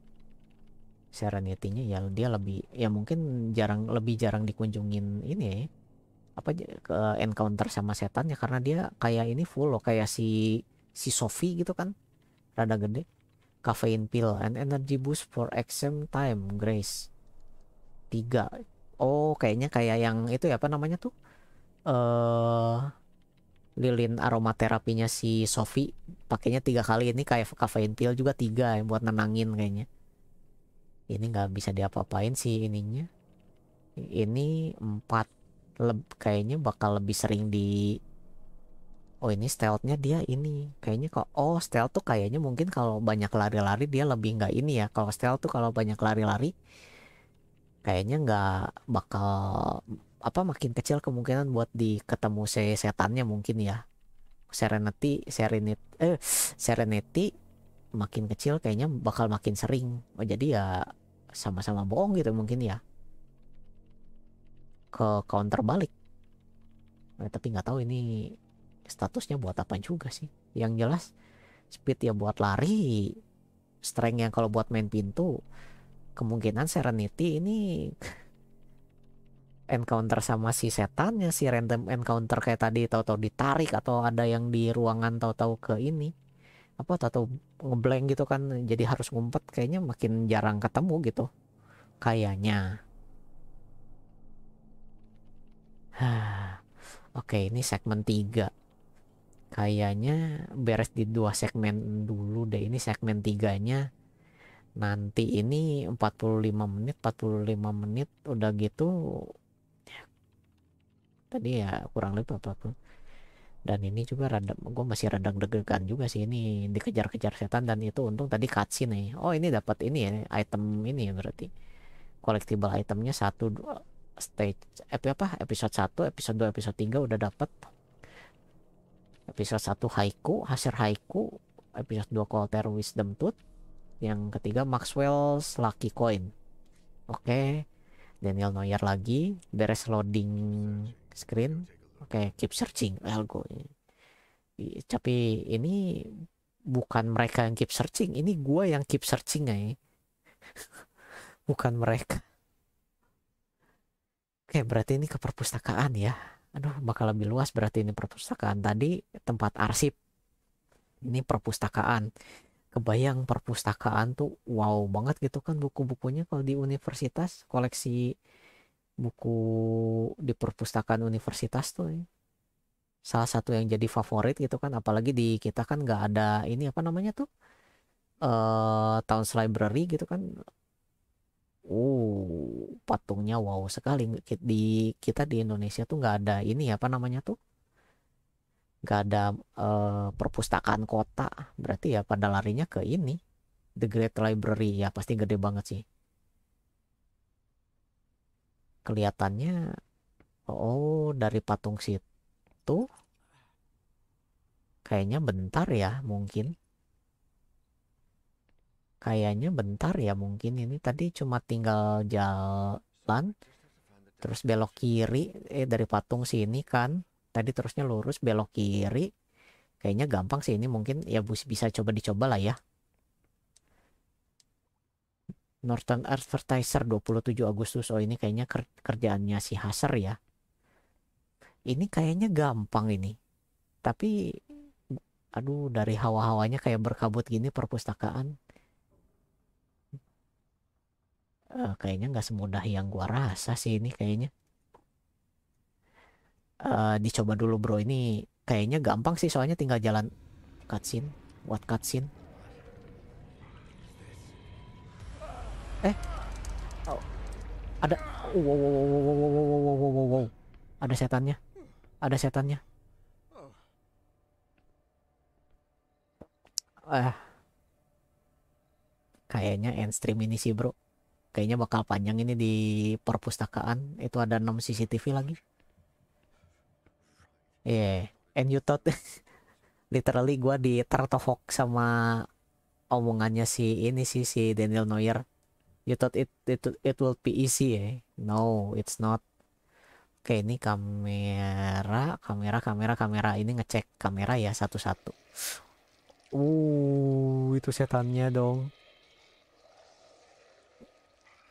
Serenity-nya ya dia lebih ya mungkin jarang lebih jarang dikunjungin ini ya, apa ke encounter sama setan ya karena dia kayak ini full loh kayak si si Sophie gitu kan rada gede caffeine pill and energy boost for exam time grace tiga oh kayaknya kayak yang itu ya apa namanya tuh eh uh, lilin aromaterapinya si Sophie pakainya tiga kali ini kayak caffeine pill juga tiga yang buat nenangin kayaknya ini nggak bisa diapa-apain sih ininya ini empat leb, kayaknya bakal lebih sering di oh ini stealthnya dia ini kayaknya kok oh stealth tuh kayaknya mungkin kalau banyak lari-lari dia lebih nggak ini ya kalau stealth tuh kalau banyak lari-lari kayaknya nggak bakal apa makin kecil kemungkinan buat diketemu se setannya mungkin ya Serenity Serenity eh Serenity makin kecil kayaknya bakal makin sering oh, jadi ya sama-sama bohong gitu mungkin ya ke counter balik nah, tapi nggak tahu ini statusnya buat apa juga sih yang jelas speed ya buat lari strength yang kalau buat main pintu kemungkinan serenity ini encounter sama si setannya si random encounter kayak tadi tahu-tahu ditarik atau ada yang di ruangan tahu-tahu ke ini apa atau ngeblank gitu kan jadi harus ngumpet kayaknya makin jarang ketemu gitu kayaknya Oke, ini segmen 3. Kayaknya beres di dua segmen dulu deh. Ini segmen tiganya nanti ini 45 menit, 45 menit udah gitu. Tadi ya kurang lebih 40 dan ini juga rada gue masih rada deg-degan juga sih ini dikejar-kejar setan dan itu untung tadi cutscene nih oh ini dapat ini ya item ini ya berarti collectible itemnya satu dua stage ep apa episode satu episode dua episode 3 udah dapat episode satu haiku hasil haiku episode dua Colter Wisdom Tooth yang ketiga Maxwell's Lucky Coin oke okay. Daniel Noyer lagi beres loading screen Oke, okay, keep searching algo ini. Tapi ini bukan mereka yang keep searching, ini gua yang keep searching ya. bukan mereka. Oke, okay, berarti ini ke perpustakaan ya. Aduh, bakal lebih luas berarti ini perpustakaan. Tadi tempat arsip. Ini perpustakaan. Kebayang perpustakaan tuh wow banget gitu kan buku-bukunya kalau di universitas koleksi buku di perpustakaan universitas tuh ya. salah satu yang jadi favorit gitu kan apalagi di kita kan nggak ada ini apa namanya tuh uh, eh, tahun Library gitu kan uh patungnya wow sekali di kita di Indonesia tuh nggak ada ini apa namanya tuh nggak ada uh, perpustakaan kota berarti ya pada larinya ke ini The Great Library ya pasti gede banget sih kelihatannya oh dari patung situ kayaknya bentar ya mungkin kayaknya bentar ya mungkin ini tadi cuma tinggal jalan terus belok kiri eh dari patung sini kan tadi terusnya lurus belok kiri kayaknya gampang sih ini mungkin ya bisa coba dicoba lah ya Northern Advertiser 27 Agustus. Oh ini kayaknya kerjaannya si Haser ya. Ini kayaknya gampang ini. Tapi aduh dari hawa-hawanya kayak berkabut gini perpustakaan. Uh, kayaknya nggak semudah yang gua rasa sih ini kayaknya. Uh, dicoba dulu bro ini kayaknya gampang sih soalnya tinggal jalan cutscene. What cutscene? eh oh. ada wow, wow, wow, wow, wow, wow, wow, wow, wow. ada setannya ada setannya Eh. kayaknya end stream ini sih bro kayaknya bakal panjang ini di perpustakaan itu ada 6 CCTV lagi yeah and you thought literally gue ditertofok sama omongannya si ini sih si Daniel Neuer You thought it it it will be easy eh? No, it's not. Oke, ini kamera, kamera, kamera, kamera. Ini ngecek kamera ya satu-satu. Uh, itu setannya dong.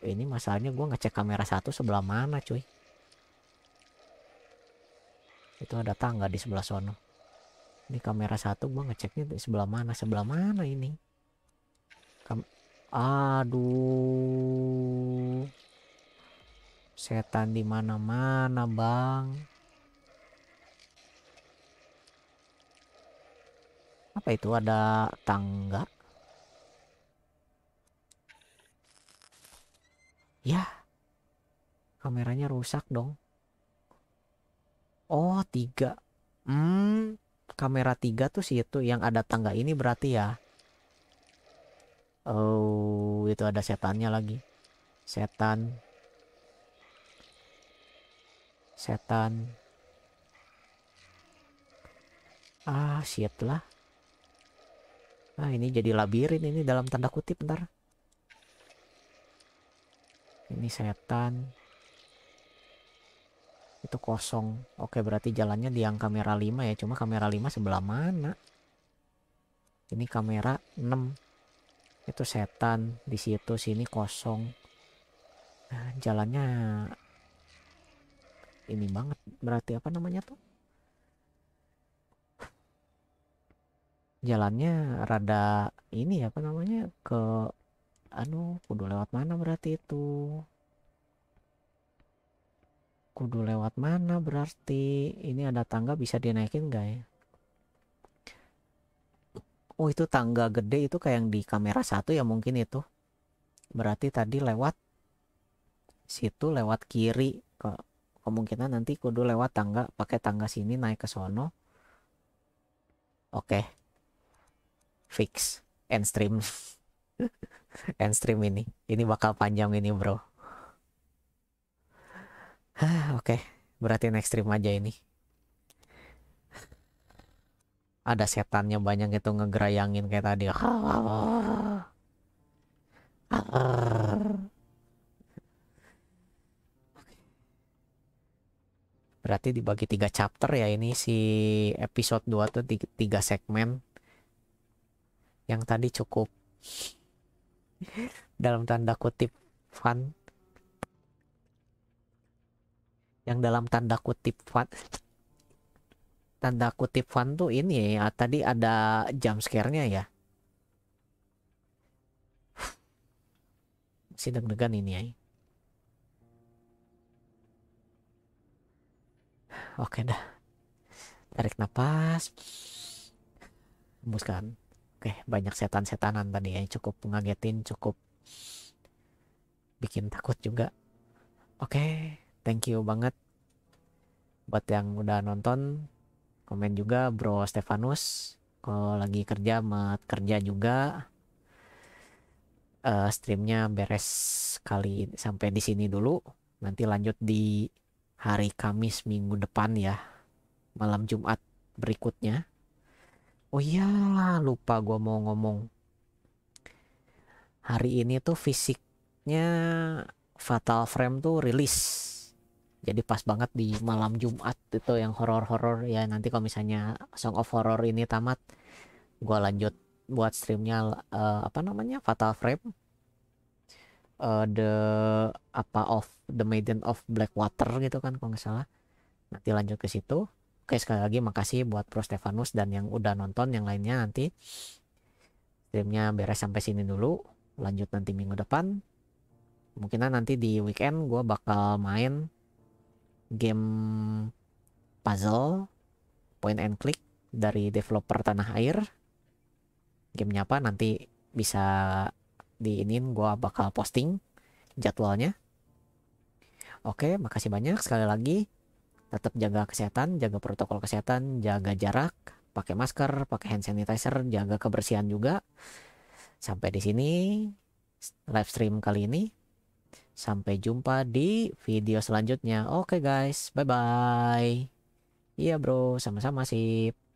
Ini masalahnya gue ngecek kamera satu sebelah mana cuy. Itu ada tangga di sebelah sono ini kamera satu gue ngeceknya di sebelah mana sebelah mana ini Aduh. Setan di mana-mana, Bang. Apa itu ada tangga? Ya. Kameranya rusak dong. Oh, tiga. Hmm, kamera tiga tuh itu yang ada tangga ini berarti ya. Oh, itu ada setannya lagi. Setan. Setan. Ah, shit lah. Ah, ini jadi labirin ini dalam tanda kutip ntar. Ini setan. Itu kosong. Oke, berarti jalannya di yang kamera 5 ya. Cuma kamera 5 sebelah mana? Ini kamera 6 itu setan di situ sini kosong nah, jalannya ini banget berarti apa namanya tuh jalannya rada ini ya, apa namanya ke anu kudu lewat mana berarti itu kudu lewat mana berarti ini ada tangga bisa dinaikin gak ya oh itu tangga gede itu kayak yang di kamera satu ya mungkin itu berarti tadi lewat situ lewat kiri ke kemungkinan nanti kudu lewat tangga pakai tangga sini naik ke sono oke okay. fix end stream end stream ini ini bakal panjang ini bro oke okay. berarti next stream aja ini ada setannya banyak itu ngegerayangin kayak tadi berarti dibagi tiga chapter ya ini si episode 2 tuh tiga, segmen yang tadi cukup dalam tanda kutip fun yang dalam tanda kutip fun tanda kutip fun tuh ini ya, ya tadi ada jump scare-nya ya masih deg-degan ini ya oke dah tarik nafas hembuskan oke banyak setan-setanan tadi ya cukup mengagetin cukup bikin takut juga oke thank you banget buat yang udah nonton Komen juga bro Stefanus. Kalau lagi kerja, mat kerja juga. Uh, streamnya beres kali sampai di sini dulu. Nanti lanjut di hari Kamis minggu depan ya. Malam Jumat berikutnya. Oh iya, lupa gue mau ngomong. Hari ini tuh fisiknya Fatal Frame tuh rilis jadi pas banget di malam Jumat itu yang horor-horor ya nanti kalau misalnya Song of Horror ini tamat gue lanjut buat streamnya uh, apa namanya Fatal Frame uh, the apa of the Maiden of Blackwater gitu kan kalau nggak salah nanti lanjut ke situ oke sekali lagi makasih buat Pro Stefanus dan yang udah nonton yang lainnya nanti streamnya beres sampai sini dulu lanjut nanti minggu depan mungkin nanti di weekend gue bakal main game puzzle point and click dari developer tanah air gamenya apa nanti bisa diinin gue bakal posting jadwalnya oke makasih banyak sekali lagi tetap jaga kesehatan jaga protokol kesehatan jaga jarak pakai masker pakai hand sanitizer jaga kebersihan juga sampai di sini live stream kali ini Sampai jumpa di video selanjutnya. Oke okay guys, bye-bye. Iya bro, sama-sama sip.